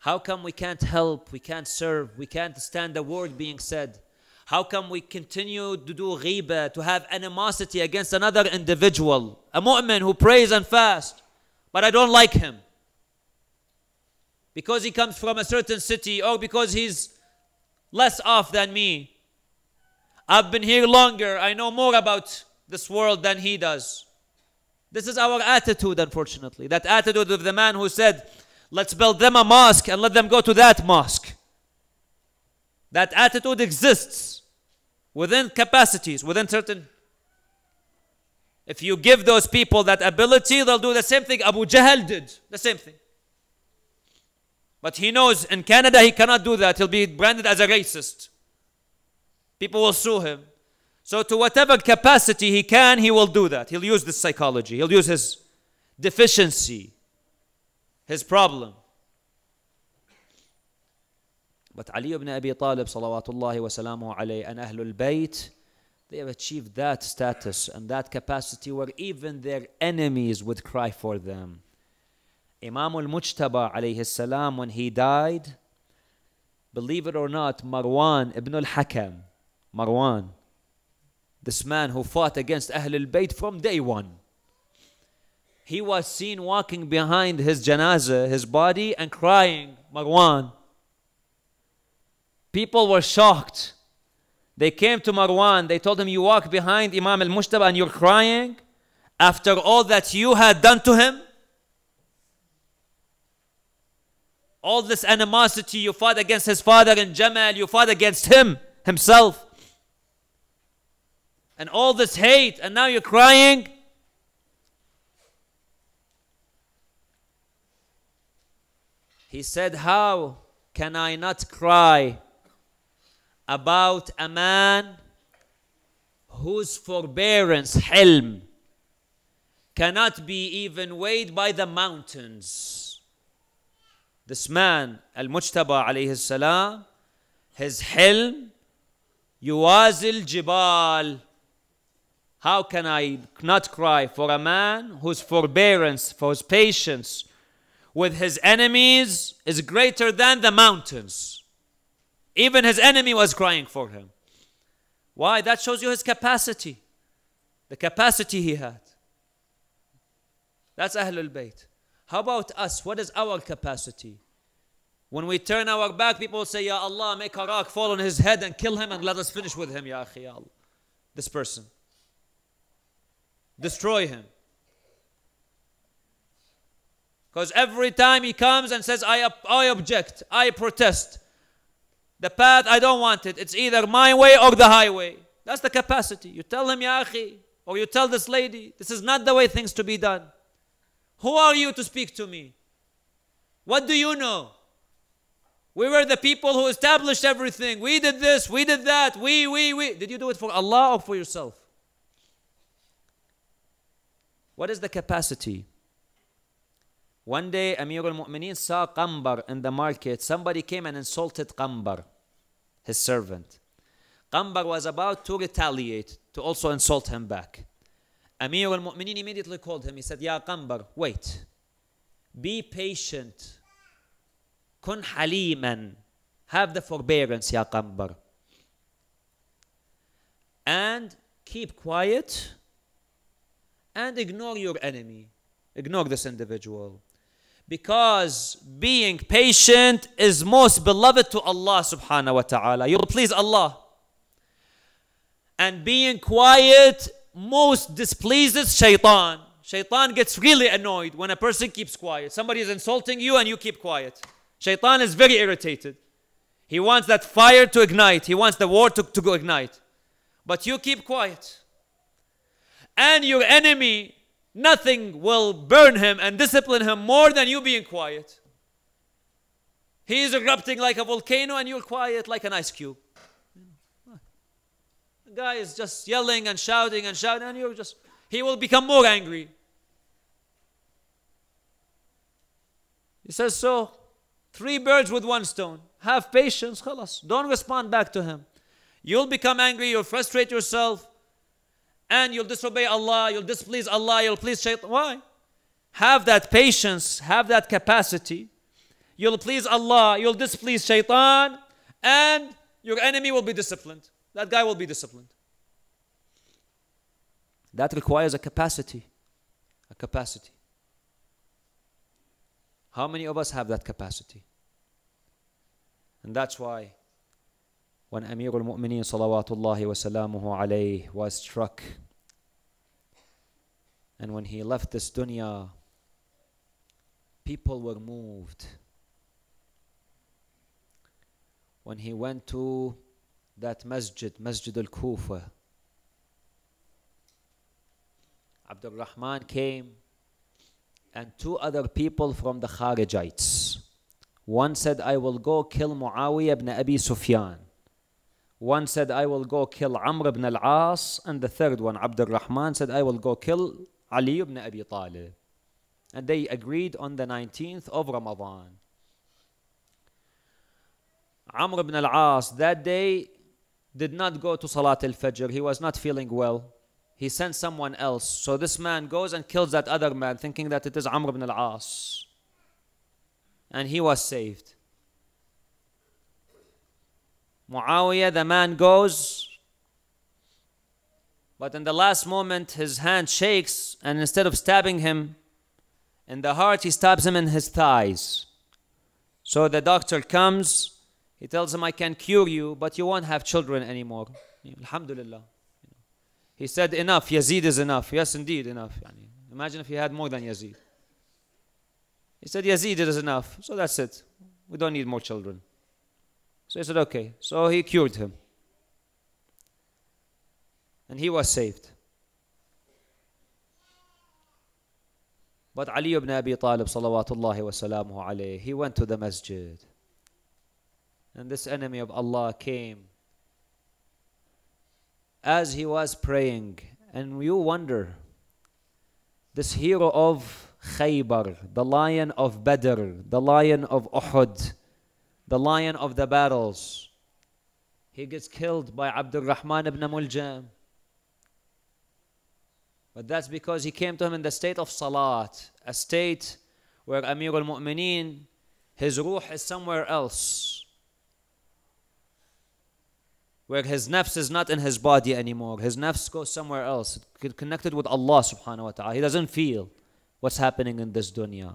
How come we can't help, we can't serve, we can't stand the word being said? How come we continue to do riba, to have animosity against another individual, a mu'min who prays and fasts, but I don't like him? Because he comes from a certain city or because he's less off than me. I've been here longer, I know more about this world than he does. This is our attitude, unfortunately. That attitude of the man who said, let's build them a mosque and let them go to that mosque. That attitude exists within capacities, within certain. If you give those people that ability, they'll do the same thing Abu Jahl did, the same thing. But he knows in Canada he cannot do that. He'll be branded as a racist. People will sue him. So, to whatever capacity he can, he will do that. He'll use this psychology, he'll use his deficiency his problem. But Ali ibn Abi Talib, salawatullahi wa salamuhu alayhi, and Ahlul Bayt, they have achieved that status and that capacity where even their enemies would cry for them. Imam al-Mujtaba, alayhi salam, when he died, believe it or not, Marwan ibn al-Hakam, Marwan, this man who fought against Ahlul Bayt from day one, he was seen walking behind his janazah, his body, and crying, Marwan. People were shocked. They came to Marwan, they told him, You walk behind Imam al Mushtaba and you're crying after all that you had done to him? All this animosity, you fought against his father in Jamal, you fought against him himself, and all this hate, and now you're crying? He said, How can I not cry about a man whose forbearance, helm, cannot be even weighed by the mountains? This man, Al Mujtaba alayhi salam, his helm, Yuazil Jibal. How can I not cry for a man whose forbearance, for his patience, with his enemies is greater than the mountains. Even his enemy was crying for him. Why? That shows you his capacity. The capacity he had. That's Ahlul Bayt. How about us? What is our capacity? When we turn our back, people say, Ya Allah, make a rock fall on his head and kill him and let us finish with him, Ya Akhi, This person. Destroy him. Because every time he comes and says, I, I object, I protest, the path, I don't want it. It's either my way or the highway. That's the capacity. You tell him, Ya akhi, or you tell this lady, this is not the way things to be done. Who are you to speak to me? What do you know? We were the people who established everything. We did this, we did that, we, we, we. Did you do it for Allah or for yourself? What is the capacity? One day, Amir al Mu'mineen saw Qambar in the market. Somebody came and insulted Qambar, his servant. Qambar was about to retaliate, to also insult him back. Amir al Mu'mineen immediately called him. He said, Ya Qambar, wait. Be patient. Kun haliman. Have the forbearance, Ya Qambar. And keep quiet and ignore your enemy. Ignore this individual. Because being patient is most beloved to Allah subhanahu wa ta'ala. You'll please Allah. And being quiet most displeases shaitan. Shaitan gets really annoyed when a person keeps quiet. Somebody is insulting you and you keep quiet. Shaitan is very irritated. He wants that fire to ignite. He wants the war to, to ignite. But you keep quiet. And your enemy Nothing will burn him and discipline him more than you being quiet. He is erupting like a volcano and you're quiet like an ice cube. The guy is just yelling and shouting and shouting and you're just, he will become more angry. He says, so three birds with one stone. Have patience, khalas. Don't respond back to him. You'll become angry, you'll frustrate yourself, and you'll disobey Allah, you'll displease Allah, you'll please shaitan. Why? Have that patience, have that capacity. You'll please Allah, you'll displease shaitan, and your enemy will be disciplined. That guy will be disciplined. That requires a capacity. A capacity. How many of us have that capacity? And that's why when Amir al-Mu'mineen salawatullahi wa salamuhu was struck and when he left this dunya people were moved when he went to that masjid Masjid al-Kufa Abdul Rahman came and two other people from the Kharijites one said I will go kill Muawiyah ibn Abi Sufyan one said, I will go kill Amr ibn al-As. And the third one, Abdul Rahman, said, I will go kill Ali ibn Abi Talib. And they agreed on the 19th of Ramadan. Amr ibn al-As, that day, did not go to Salat al-Fajr. He was not feeling well. He sent someone else. So this man goes and kills that other man, thinking that it is Amr ibn al-As. And he was saved. Muawiyah, the man goes, but in the last moment, his hand shakes, and instead of stabbing him in the heart, he stabs him in his thighs. So the doctor comes, he tells him, I can cure you, but you won't have children anymore. Alhamdulillah. He said, Enough, Yazid is enough. Yes, indeed, enough. Imagine if he had more than Yazid. He said, Yazid is enough. So that's it. We don't need more children. So he said, Okay. So he cured him. And he was saved. But Ali ibn Abi Talib, salawatullahi wasalamu alayhi, he went to the masjid. And this enemy of Allah came as he was praying. And you wonder, this hero of Khaybar, the lion of Badr, the lion of Uhud, the lion of the battles. He gets killed by Abdul Rahman ibn Muljam. But that's because he came to him in the state of Salat, a state where Amir al Mu'mineen, his ruh is somewhere else, where his nafs is not in his body anymore. His nafs goes somewhere else, connected with Allah subhanahu wa ta'ala. He doesn't feel what's happening in this dunya.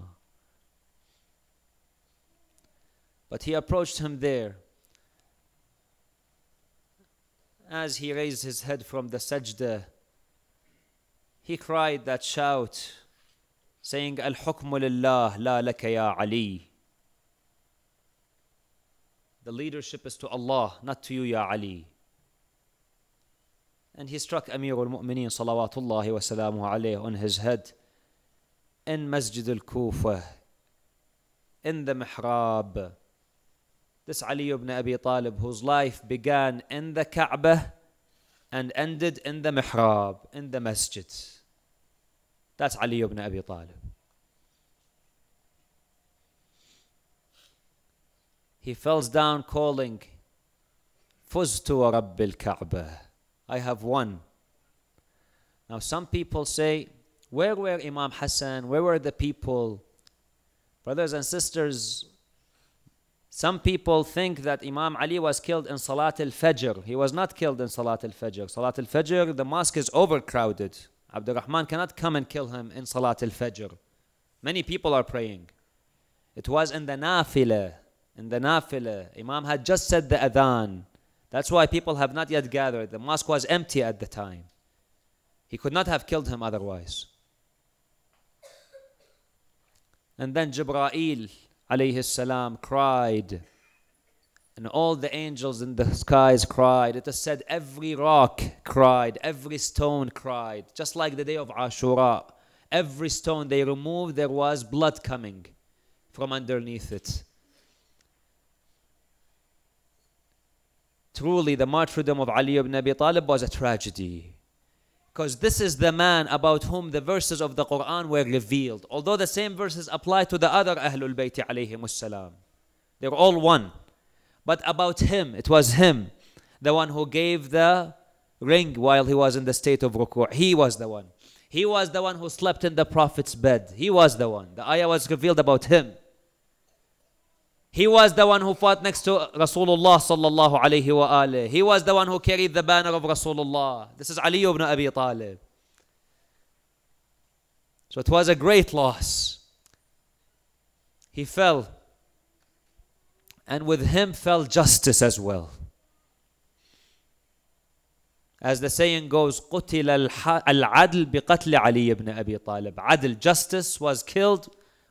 But he approached him there. As he raised his head from the sajda, he cried that shout, saying, Al hukmu lillah, la laka ya Ali. The leadership is to Allah, not to you, ya Ali. And he struck Amir al Mu'mineen, salawatullahi wa salamu alayhi, on his head in Masjid al Kufa, in the mihrab. This Ali ibn Abi Talib, whose life began in the Kaaba and ended in the mihrab, in the masjid. That's Ali ibn Abi Talib. He falls down calling, Fuztu Rabbil Kaaba. I have won. Now, some people say, Where were Imam Hassan? Where were the people? Brothers and sisters, some people think that Imam Ali was killed in Salat al-Fajr. He was not killed in Salat al-Fajr. Salat al-Fajr, the mosque is overcrowded. Abdurrahman cannot come and kill him in Salat al-Fajr. Many people are praying. It was in the Nafila. In the Nafila, Imam had just said the Adhan. That's why people have not yet gathered. The mosque was empty at the time. He could not have killed him otherwise. And then Jibra'il alayhi salam cried and all the angels in the skies cried. It is said every rock cried, every stone cried, just like the day of Ashura. Every stone they removed, there was blood coming from underneath it. Truly, the martyrdom of Ali ibn Abi Talib was a tragedy because this is the man about whom the verses of the Quran were revealed. Although the same verses apply to the other Ahlul Bayt alayhim salam. They're all one. But about him, it was him, the one who gave the ring while he was in the state of ruku'. He was the one. He was the one who slept in the Prophet's bed. He was the one. The ayah was revealed about him. He was the one who fought next to Rasulullah sallallahu alayhi wa alayhi. He was the one who carried the banner of Rasulullah. This is Ali ibn Abi Talib. So it was a great loss. He fell. And with him fell justice as well. As the saying goes, قُتِلَ الْعَدْلِ بِقَتْلِ عَلِي ibn Abi Talib. Adl, justice, was killed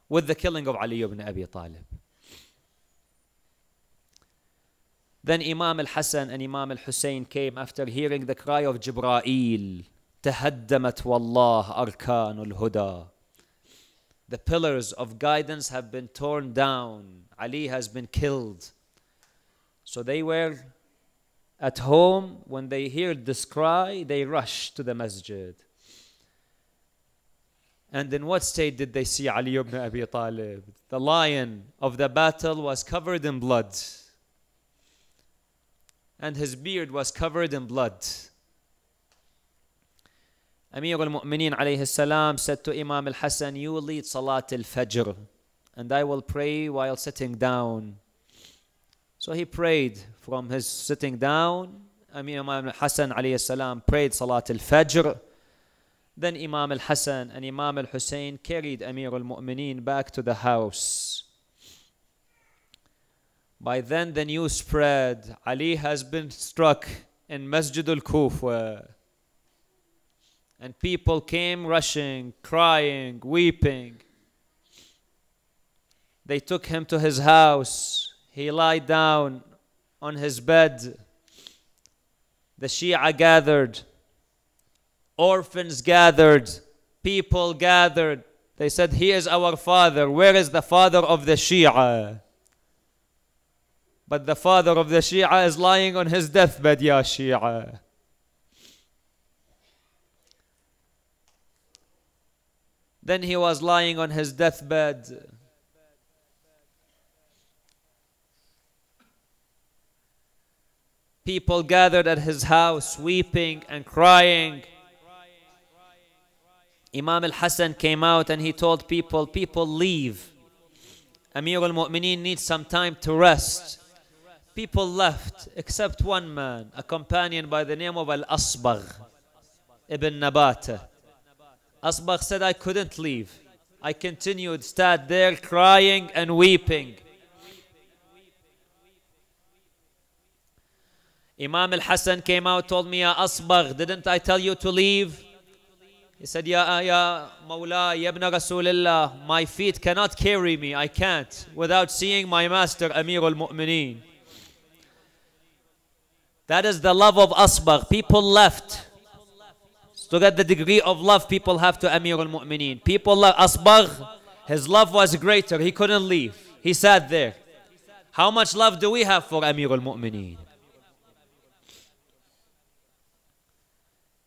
with the killing of Ali ibn Abi Talib. Then Imam al-Hasan and Imam al-Hussein came after hearing the cry of Jibra'il. تهدمت والله أركان huda. The pillars of guidance have been torn down. Ali has been killed. So they were at home. When they heard this cry, they rushed to the masjid. And in what state did they see Ali ibn Abi Talib? The lion of the battle was covered in blood and his beard was covered in blood. Amir al-Mu'mineen alayhi salam said to Imam al-Hasan, you will lead Salat al-Fajr and I will pray while sitting down. So he prayed from his sitting down. Amir Imam al-Hasan alayhi salam prayed Salat al-Fajr. Then Imam al-Hasan and Imam al-Hussein carried Amir al-Mu'mineen back to the house. By then the news spread, Ali has been struck in Masjid al-Kufa. And people came rushing, crying, weeping. They took him to his house. He lied down on his bed. The Shia gathered. Orphans gathered. People gathered. They said, He is our father. Where is the father of the Shia? But the father of the Shia is lying on his deathbed, Ya Shia. Then he was lying on his deathbed. People gathered at his house, weeping and crying. Imam al Hassan came out and he told people, People leave. Amir al Mu'mineen needs some time to rest people left except one man, a companion by the name of Al Asbagh ibn Nabata. Asbagh said, I couldn't leave. I continued, stood there crying and weeping. Imam al Hassan came out, told me, Ya Asbagh, didn't I tell you to leave? He said, Ya, ya Mawla, Ibn Rasulullah, my feet cannot carry me, I can't, without seeing my master, Amir al Mu'mineen. That is the love of asbagh. People left. to get the degree of love people have to Amir al-Mu'mineen. People love asbagh. His love was greater. He couldn't leave. He sat there. How much love do we have for Amir al-Mu'mineen?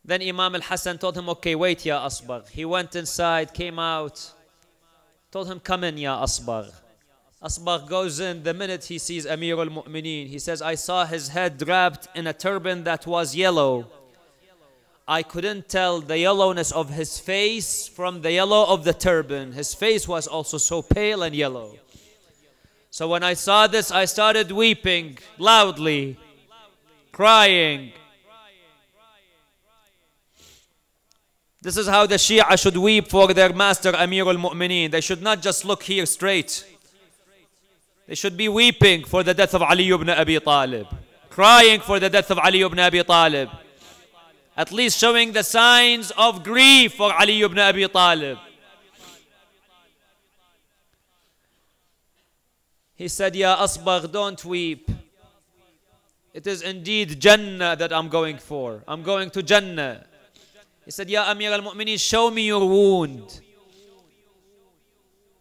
Then Imam al-Hassan told him, okay, wait, Ya Asbagh. He went inside, came out, told him, come in, Ya Asbagh. Asbah goes in the minute he sees Amir al Mu'mineen. He says, I saw his head wrapped in a turban that was yellow. I couldn't tell the yellowness of his face from the yellow of the turban. His face was also so pale and yellow. So when I saw this, I started weeping loudly, crying. This is how the Shia should weep for their master Amir al Mu'mineen. They should not just look here straight. They should be weeping for the death of Ali ibn Abi Talib, crying for the death of Ali ibn Abi Talib, at least showing the signs of grief for Ali ibn Abi Talib. He said, Ya Asbagh, don't weep. It is indeed Jannah that I'm going for. I'm going to Jannah. He said, Ya Amir al Mu'mineen, show me your wound.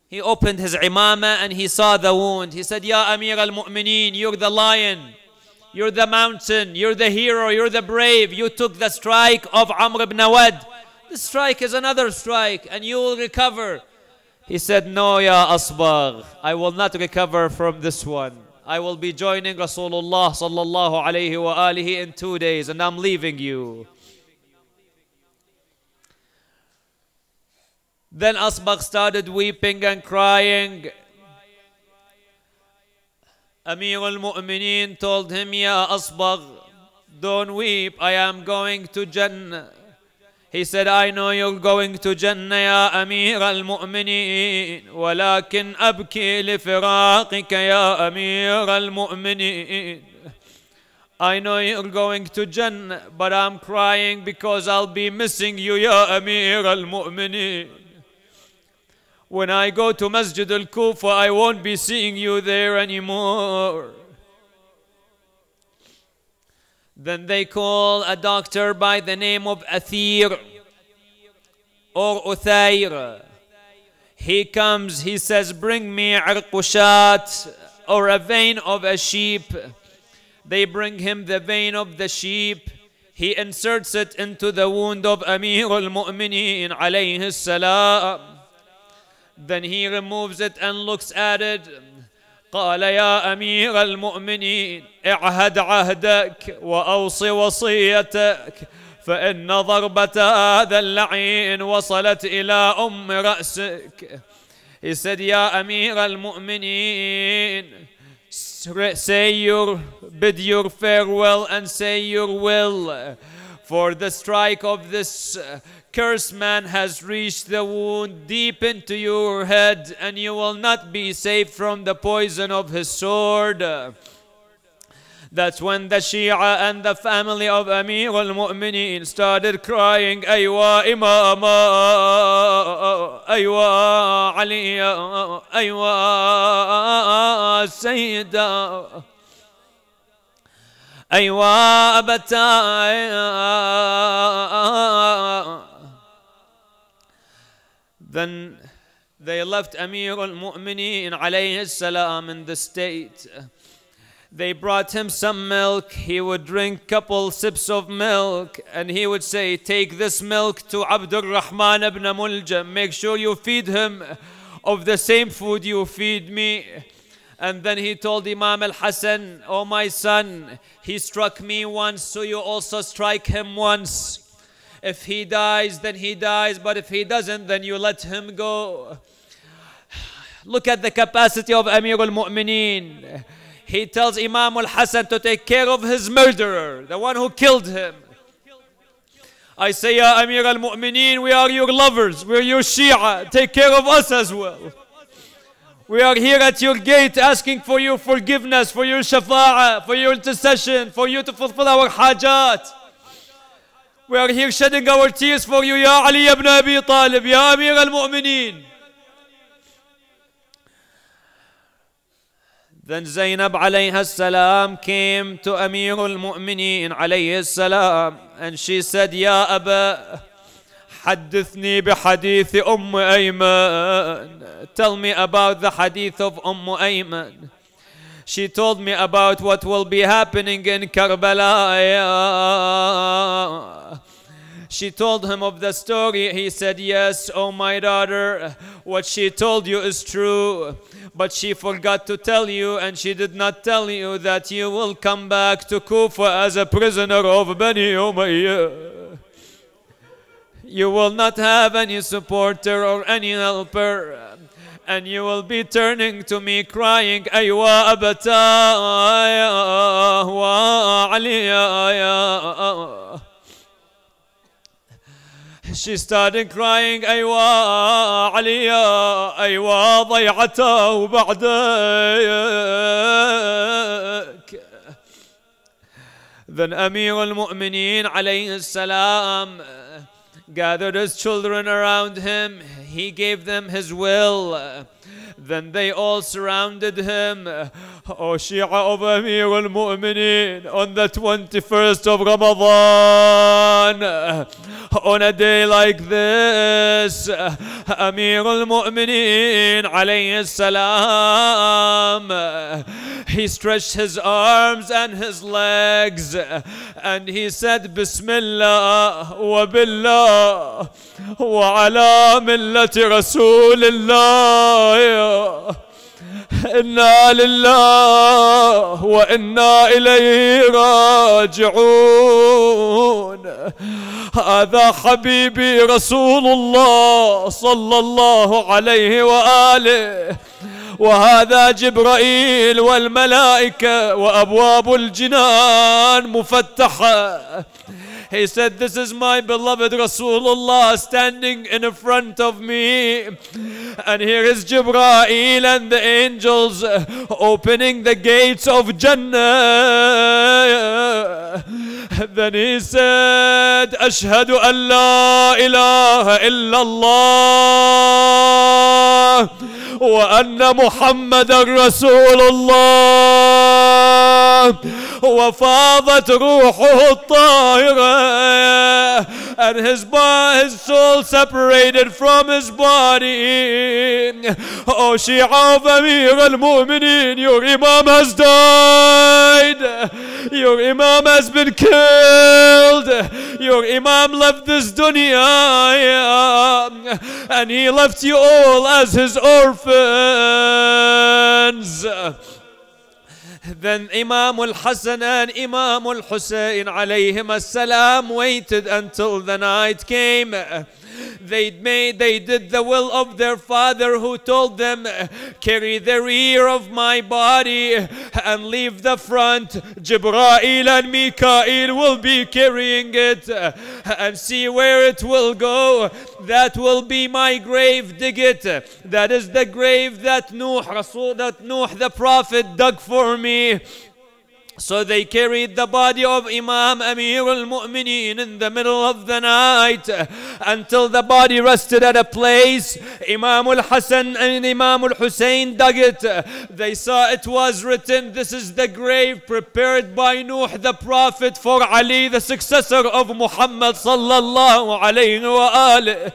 He opened his imama and he saw the wound. He said, Ya Amir al-Mu'mineen, you're the lion. You're the mountain. You're the hero. You're the brave. You took the strike of Amr ibn Awad. The strike is another strike and you will recover. He said, No, Ya Asbar, I will not recover from this one. I will be joining Rasulullah sallallahu alaihi wasallam in two days and I'm leaving you. Then Asbagh started weeping and crying. Amir al-Mu'mineen told him, Ya Asbagh, don't weep, I am going to Jannah. He said, I know you're going to Jannah, Ya Amir al-Mu'mineen, ولكن أبكي لفراقك يا al المؤمنين. I know you're going to Jannah, but I'm crying because I'll be missing you, Ya Amir al-Mu'mineen when I go to Masjid al-Kufa, I won't be seeing you there anymore. Then they call a doctor by the name of Athir or Uthair. He comes, he says, bring me arqushat or a vein of a sheep. They bring him the vein of the sheep. He inserts it into the wound of Amir al-Mu'mineen alayhi salam. Then he removes it and looks at it. قال يا أمير المؤمنين اعهد عهدك وأوص وصيتك فإن ضربة هذا اللعين وصلت إلى أم رأسك He said يا أمير المؤمنين say your bid your farewell and say your will for the strike of this cursed man has reached the wound deep into your head, and you will not be safe from the poison of his sword. That's when the Shia and the family of Amir al-Mu'mineen started crying, Aywa Imama, Aywa Aliya, Aywa Sayyida, أيوا أبتاي then they left Amir al mumini alayhi salam in the state. They brought him some milk. He would drink couple sips of milk and he would say, take this milk to Abdul Rahman ibn Muljam. Make sure you feed him of the same food you feed me. And then he told Imam al-Hassan, oh my son, he struck me once, so you also strike him once. If he dies, then he dies, but if he doesn't, then you let him go. Look at the capacity of Amir al-Mu'mineen. He tells Imam al-Hasan to take care of his murderer, the one who killed him. I say, Ya Amir al-Mu'mineen, we are your lovers, we're your Shia, take care of us as well. We are here at your gate asking for your forgiveness, for your shafa'ah, for your intercession, for you to fulfill our hajat. We are here shedding our tears for you, Ya Ali ibn Abi Talib, Ya Amir al-Mu'mineen. Then Zainab alayha salam came to Amir al-Mu'mineen alayhi salam and she said, Ya Aba, حدثني بحديث أم أيمن Tell me about the hadith of أم أيمن She told me about what will be happening in Karbala. She told him of the story. He said, Yes, oh my daughter, what she told you is true. But she forgot to tell you, and she did not tell you that you will come back to Kufa as a prisoner of Bani Umayyah. You will not have any supporter or any helper and you will be turning to me crying "Aywa أبتايا وعليا She started crying أيوا عليا أيوا ضيعته بعدك Then Amir al muminin عليه السلام gathered his children around him he gave them His will. Then they all surrounded him. Oshia oh, of Amir al on the 21st of Ramadan. On a day like this, Amir al Mu'minin salam, he stretched his arms and his legs and he said, Bismillah wa billah wa ala millati Rasulillah. انا لله وانا اليه راجعون هذا حبيبي رسول الله صلى الله عليه واله وهذا جبرائيل والملائكه وابواب الجنان مفتحه He said, This is my beloved Rasulullah standing in front of me. And here is Jibreel and the angels opening the gates of Jannah. Then he said, أشهد أن لا إله إلا الله وأن محمد رسول الله وفاضت روحه الطاهره and his, his soul separated from his body. Oh, Shia of Amir al Mu'minin, your Imam has died. Your Imam has been killed. Your Imam left this dunya and he left you all as his orphans. ذن إمام الحسن and Imam al-Hussein عليهم السلام waited until the night came They made, they did the will of their father who told them, carry the rear of my body and leave the front. Jibrail and Mikael will be carrying it and see where it will go. That will be my grave. Dig it. That is the grave that Nuh, Rasul, that Nuh the prophet dug for me. So they carried the body of Imam Amir al-Mu'mineen in the middle of the night until the body rested at a place. Imam al-Hassan and Imam al-Hussein dug it. They saw it was written, this is the grave prepared by Nuh the Prophet for Ali, the successor of Muhammad sallallahu alayhi wa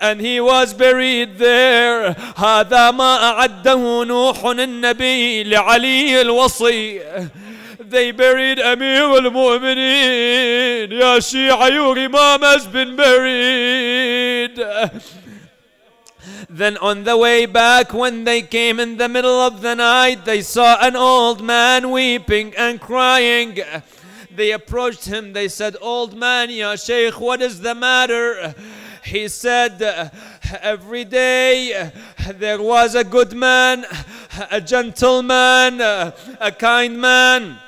and he was buried there هذا ما أعده نوح النبي لعلي الوصي they buried Amir al-Mu'mineen يا شيعة your imam has been buried Then on the way back, when they came in the middle of the night, they saw an old man weeping and crying. They approached him, they said, Old man, Ya Shaykh, what is the matter? he said, Every day there was a good man, a gentleman, a kind man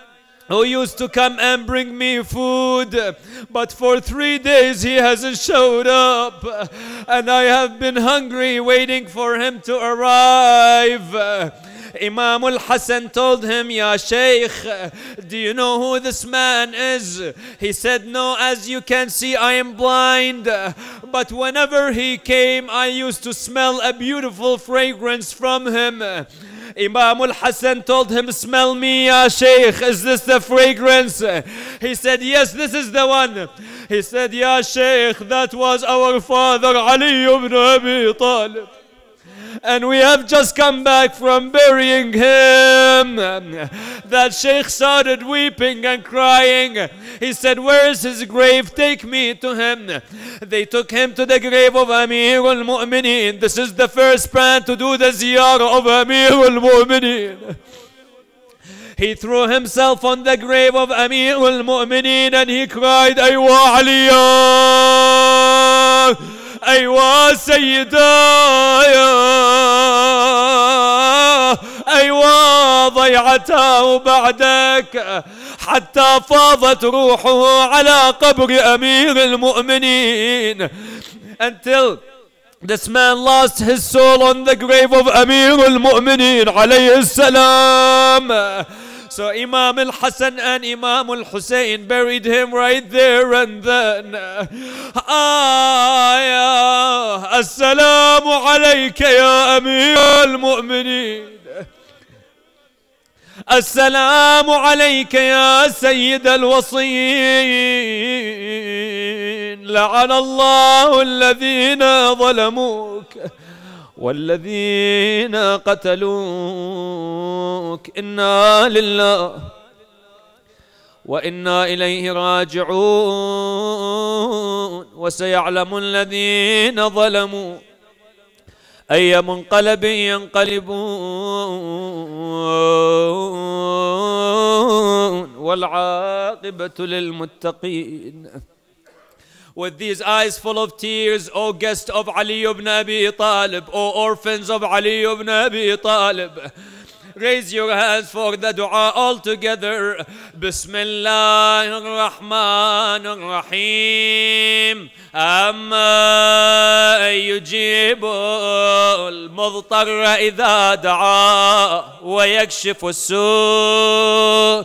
who used to come and bring me food but for three days he hasn't showed up and I have been hungry waiting for him to arrive Imam al Hassan told him, Ya Shaykh, do you know who this man is? He said, No, as you can see, I am blind. But whenever he came, I used to smell a beautiful fragrance from him. Imam al Hassan told him, Smell me, Ya Shaykh, is this the fragrance? He said, Yes, this is the one. He said, Ya Shaykh, that was our father Ali ibn Abi Talib and we have just come back from burying him. That sheikh started weeping and crying. He said, Where is his grave? Take me to him. They took him to the grave of Amir al Mu'mineen. This is the first plan to do the ziyarah of Amir al Mu'mineen. He threw himself on the grave of Amir al Mu'mineen and he cried, Aywa Aliyah. أيوا سيدايا أيوا ضيعته بعدك حتى فاضت روحه على قبر أمير المؤمنين until this man lost his soul on the grave of أمير المؤمنين عليه السلام So Imam al Hassan and Imam al Hussein buried him right there and then. Ayah, Assalamu alayka ya Amir al Mu'mineen. السلام عليك يا سيد الوصيين لعن الله الذين ظلموك والذين قتلوك إنا لله وإنا إليه راجعون وسيعلم الذين ظلموا أي منقلب ينقلبون والعاقبة للمتقين with these eyes full of tears, O guest of Ali ibn Abi Talib, O orphans of Ali ibn Abi Talib. Raise your hands for the dua all together. Bismillah ar-Rahman ar-Rahim. al-mudtarra idha da'a wa yakshifu al السوء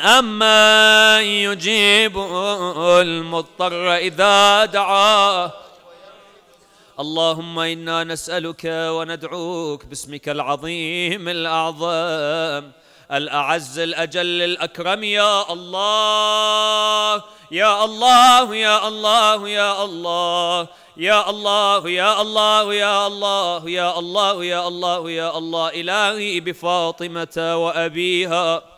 أما يجيب المضطر إذا دعاه اللهم إنا نسألك وندعوك باسمك العظيم الأعظم الأعز الأجل الأكرم يا الله يا الله يا الله يا الله يا الله يا الله يا الله يا الله يا الله يا الله إلهي بفاطمة وأبيها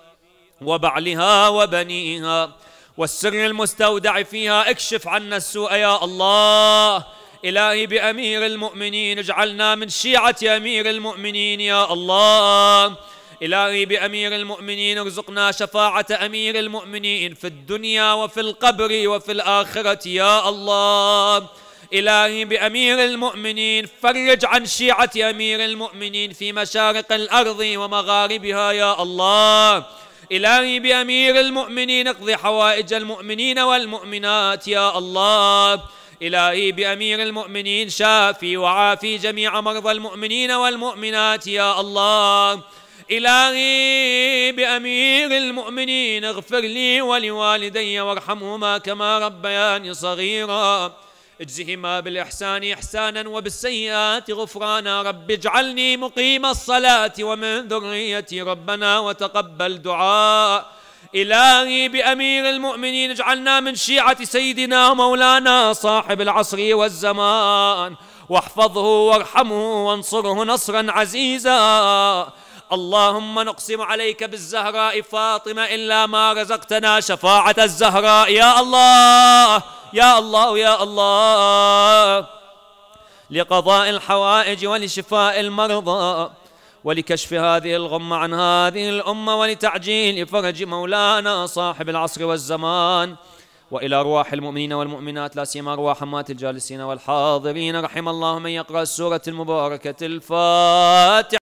وبعلها وبنيها والسر المستودع فيها اكشف عنا السوء يا الله إلهي بأمير المؤمنين اجعلنا من شيعة أمير المؤمنين يا الله إلهي بأمير المؤمنين ارزقنا شفاعة أمير المؤمنين في الدنيا وفي القبر وفي الآخرة يا الله إلهي بأمير المؤمنين فرج عن شيعة أمير المؤمنين في مشارق الأرض ومغاربها يا الله إلهي بأمير المؤمنين اقضي حوائج المؤمنين والمؤمنات يا الله إلهي بأمير المؤمنين شافي وعافي جميع مرضى المؤمنين والمؤمنات يا الله إلهي بأمير المؤمنين اغفر لي ولوالدي وارحمهما كما ربياني صغيراً اجزهما بالإحسان إحسانا وبالسيئات غفرانا رب اجعلني مقيم الصلاة ومن ذريتي ربنا وتقبل دعاء إلهي بأمير المؤمنين اجعلنا من شيعة سيدنا مولانا صاحب العصر والزمان واحفظه وارحمه وانصره نصرا عزيزا اللهم نقسم عليك بالزهراء فاطمة إلا ما رزقتنا شفاعة الزهراء يا الله يا الله يا الله لقضاء الحوائج ولشفاء المرضى ولكشف هذه الغمة عن هذه الأمة ولتعجيل فرج مولانا صاحب العصر والزمان وإلى أرواح المؤمنين والمؤمنات لا سيما أرواح أموات الجالسين والحاضرين رحم الله من يقرأ السورة المباركة الفاتحة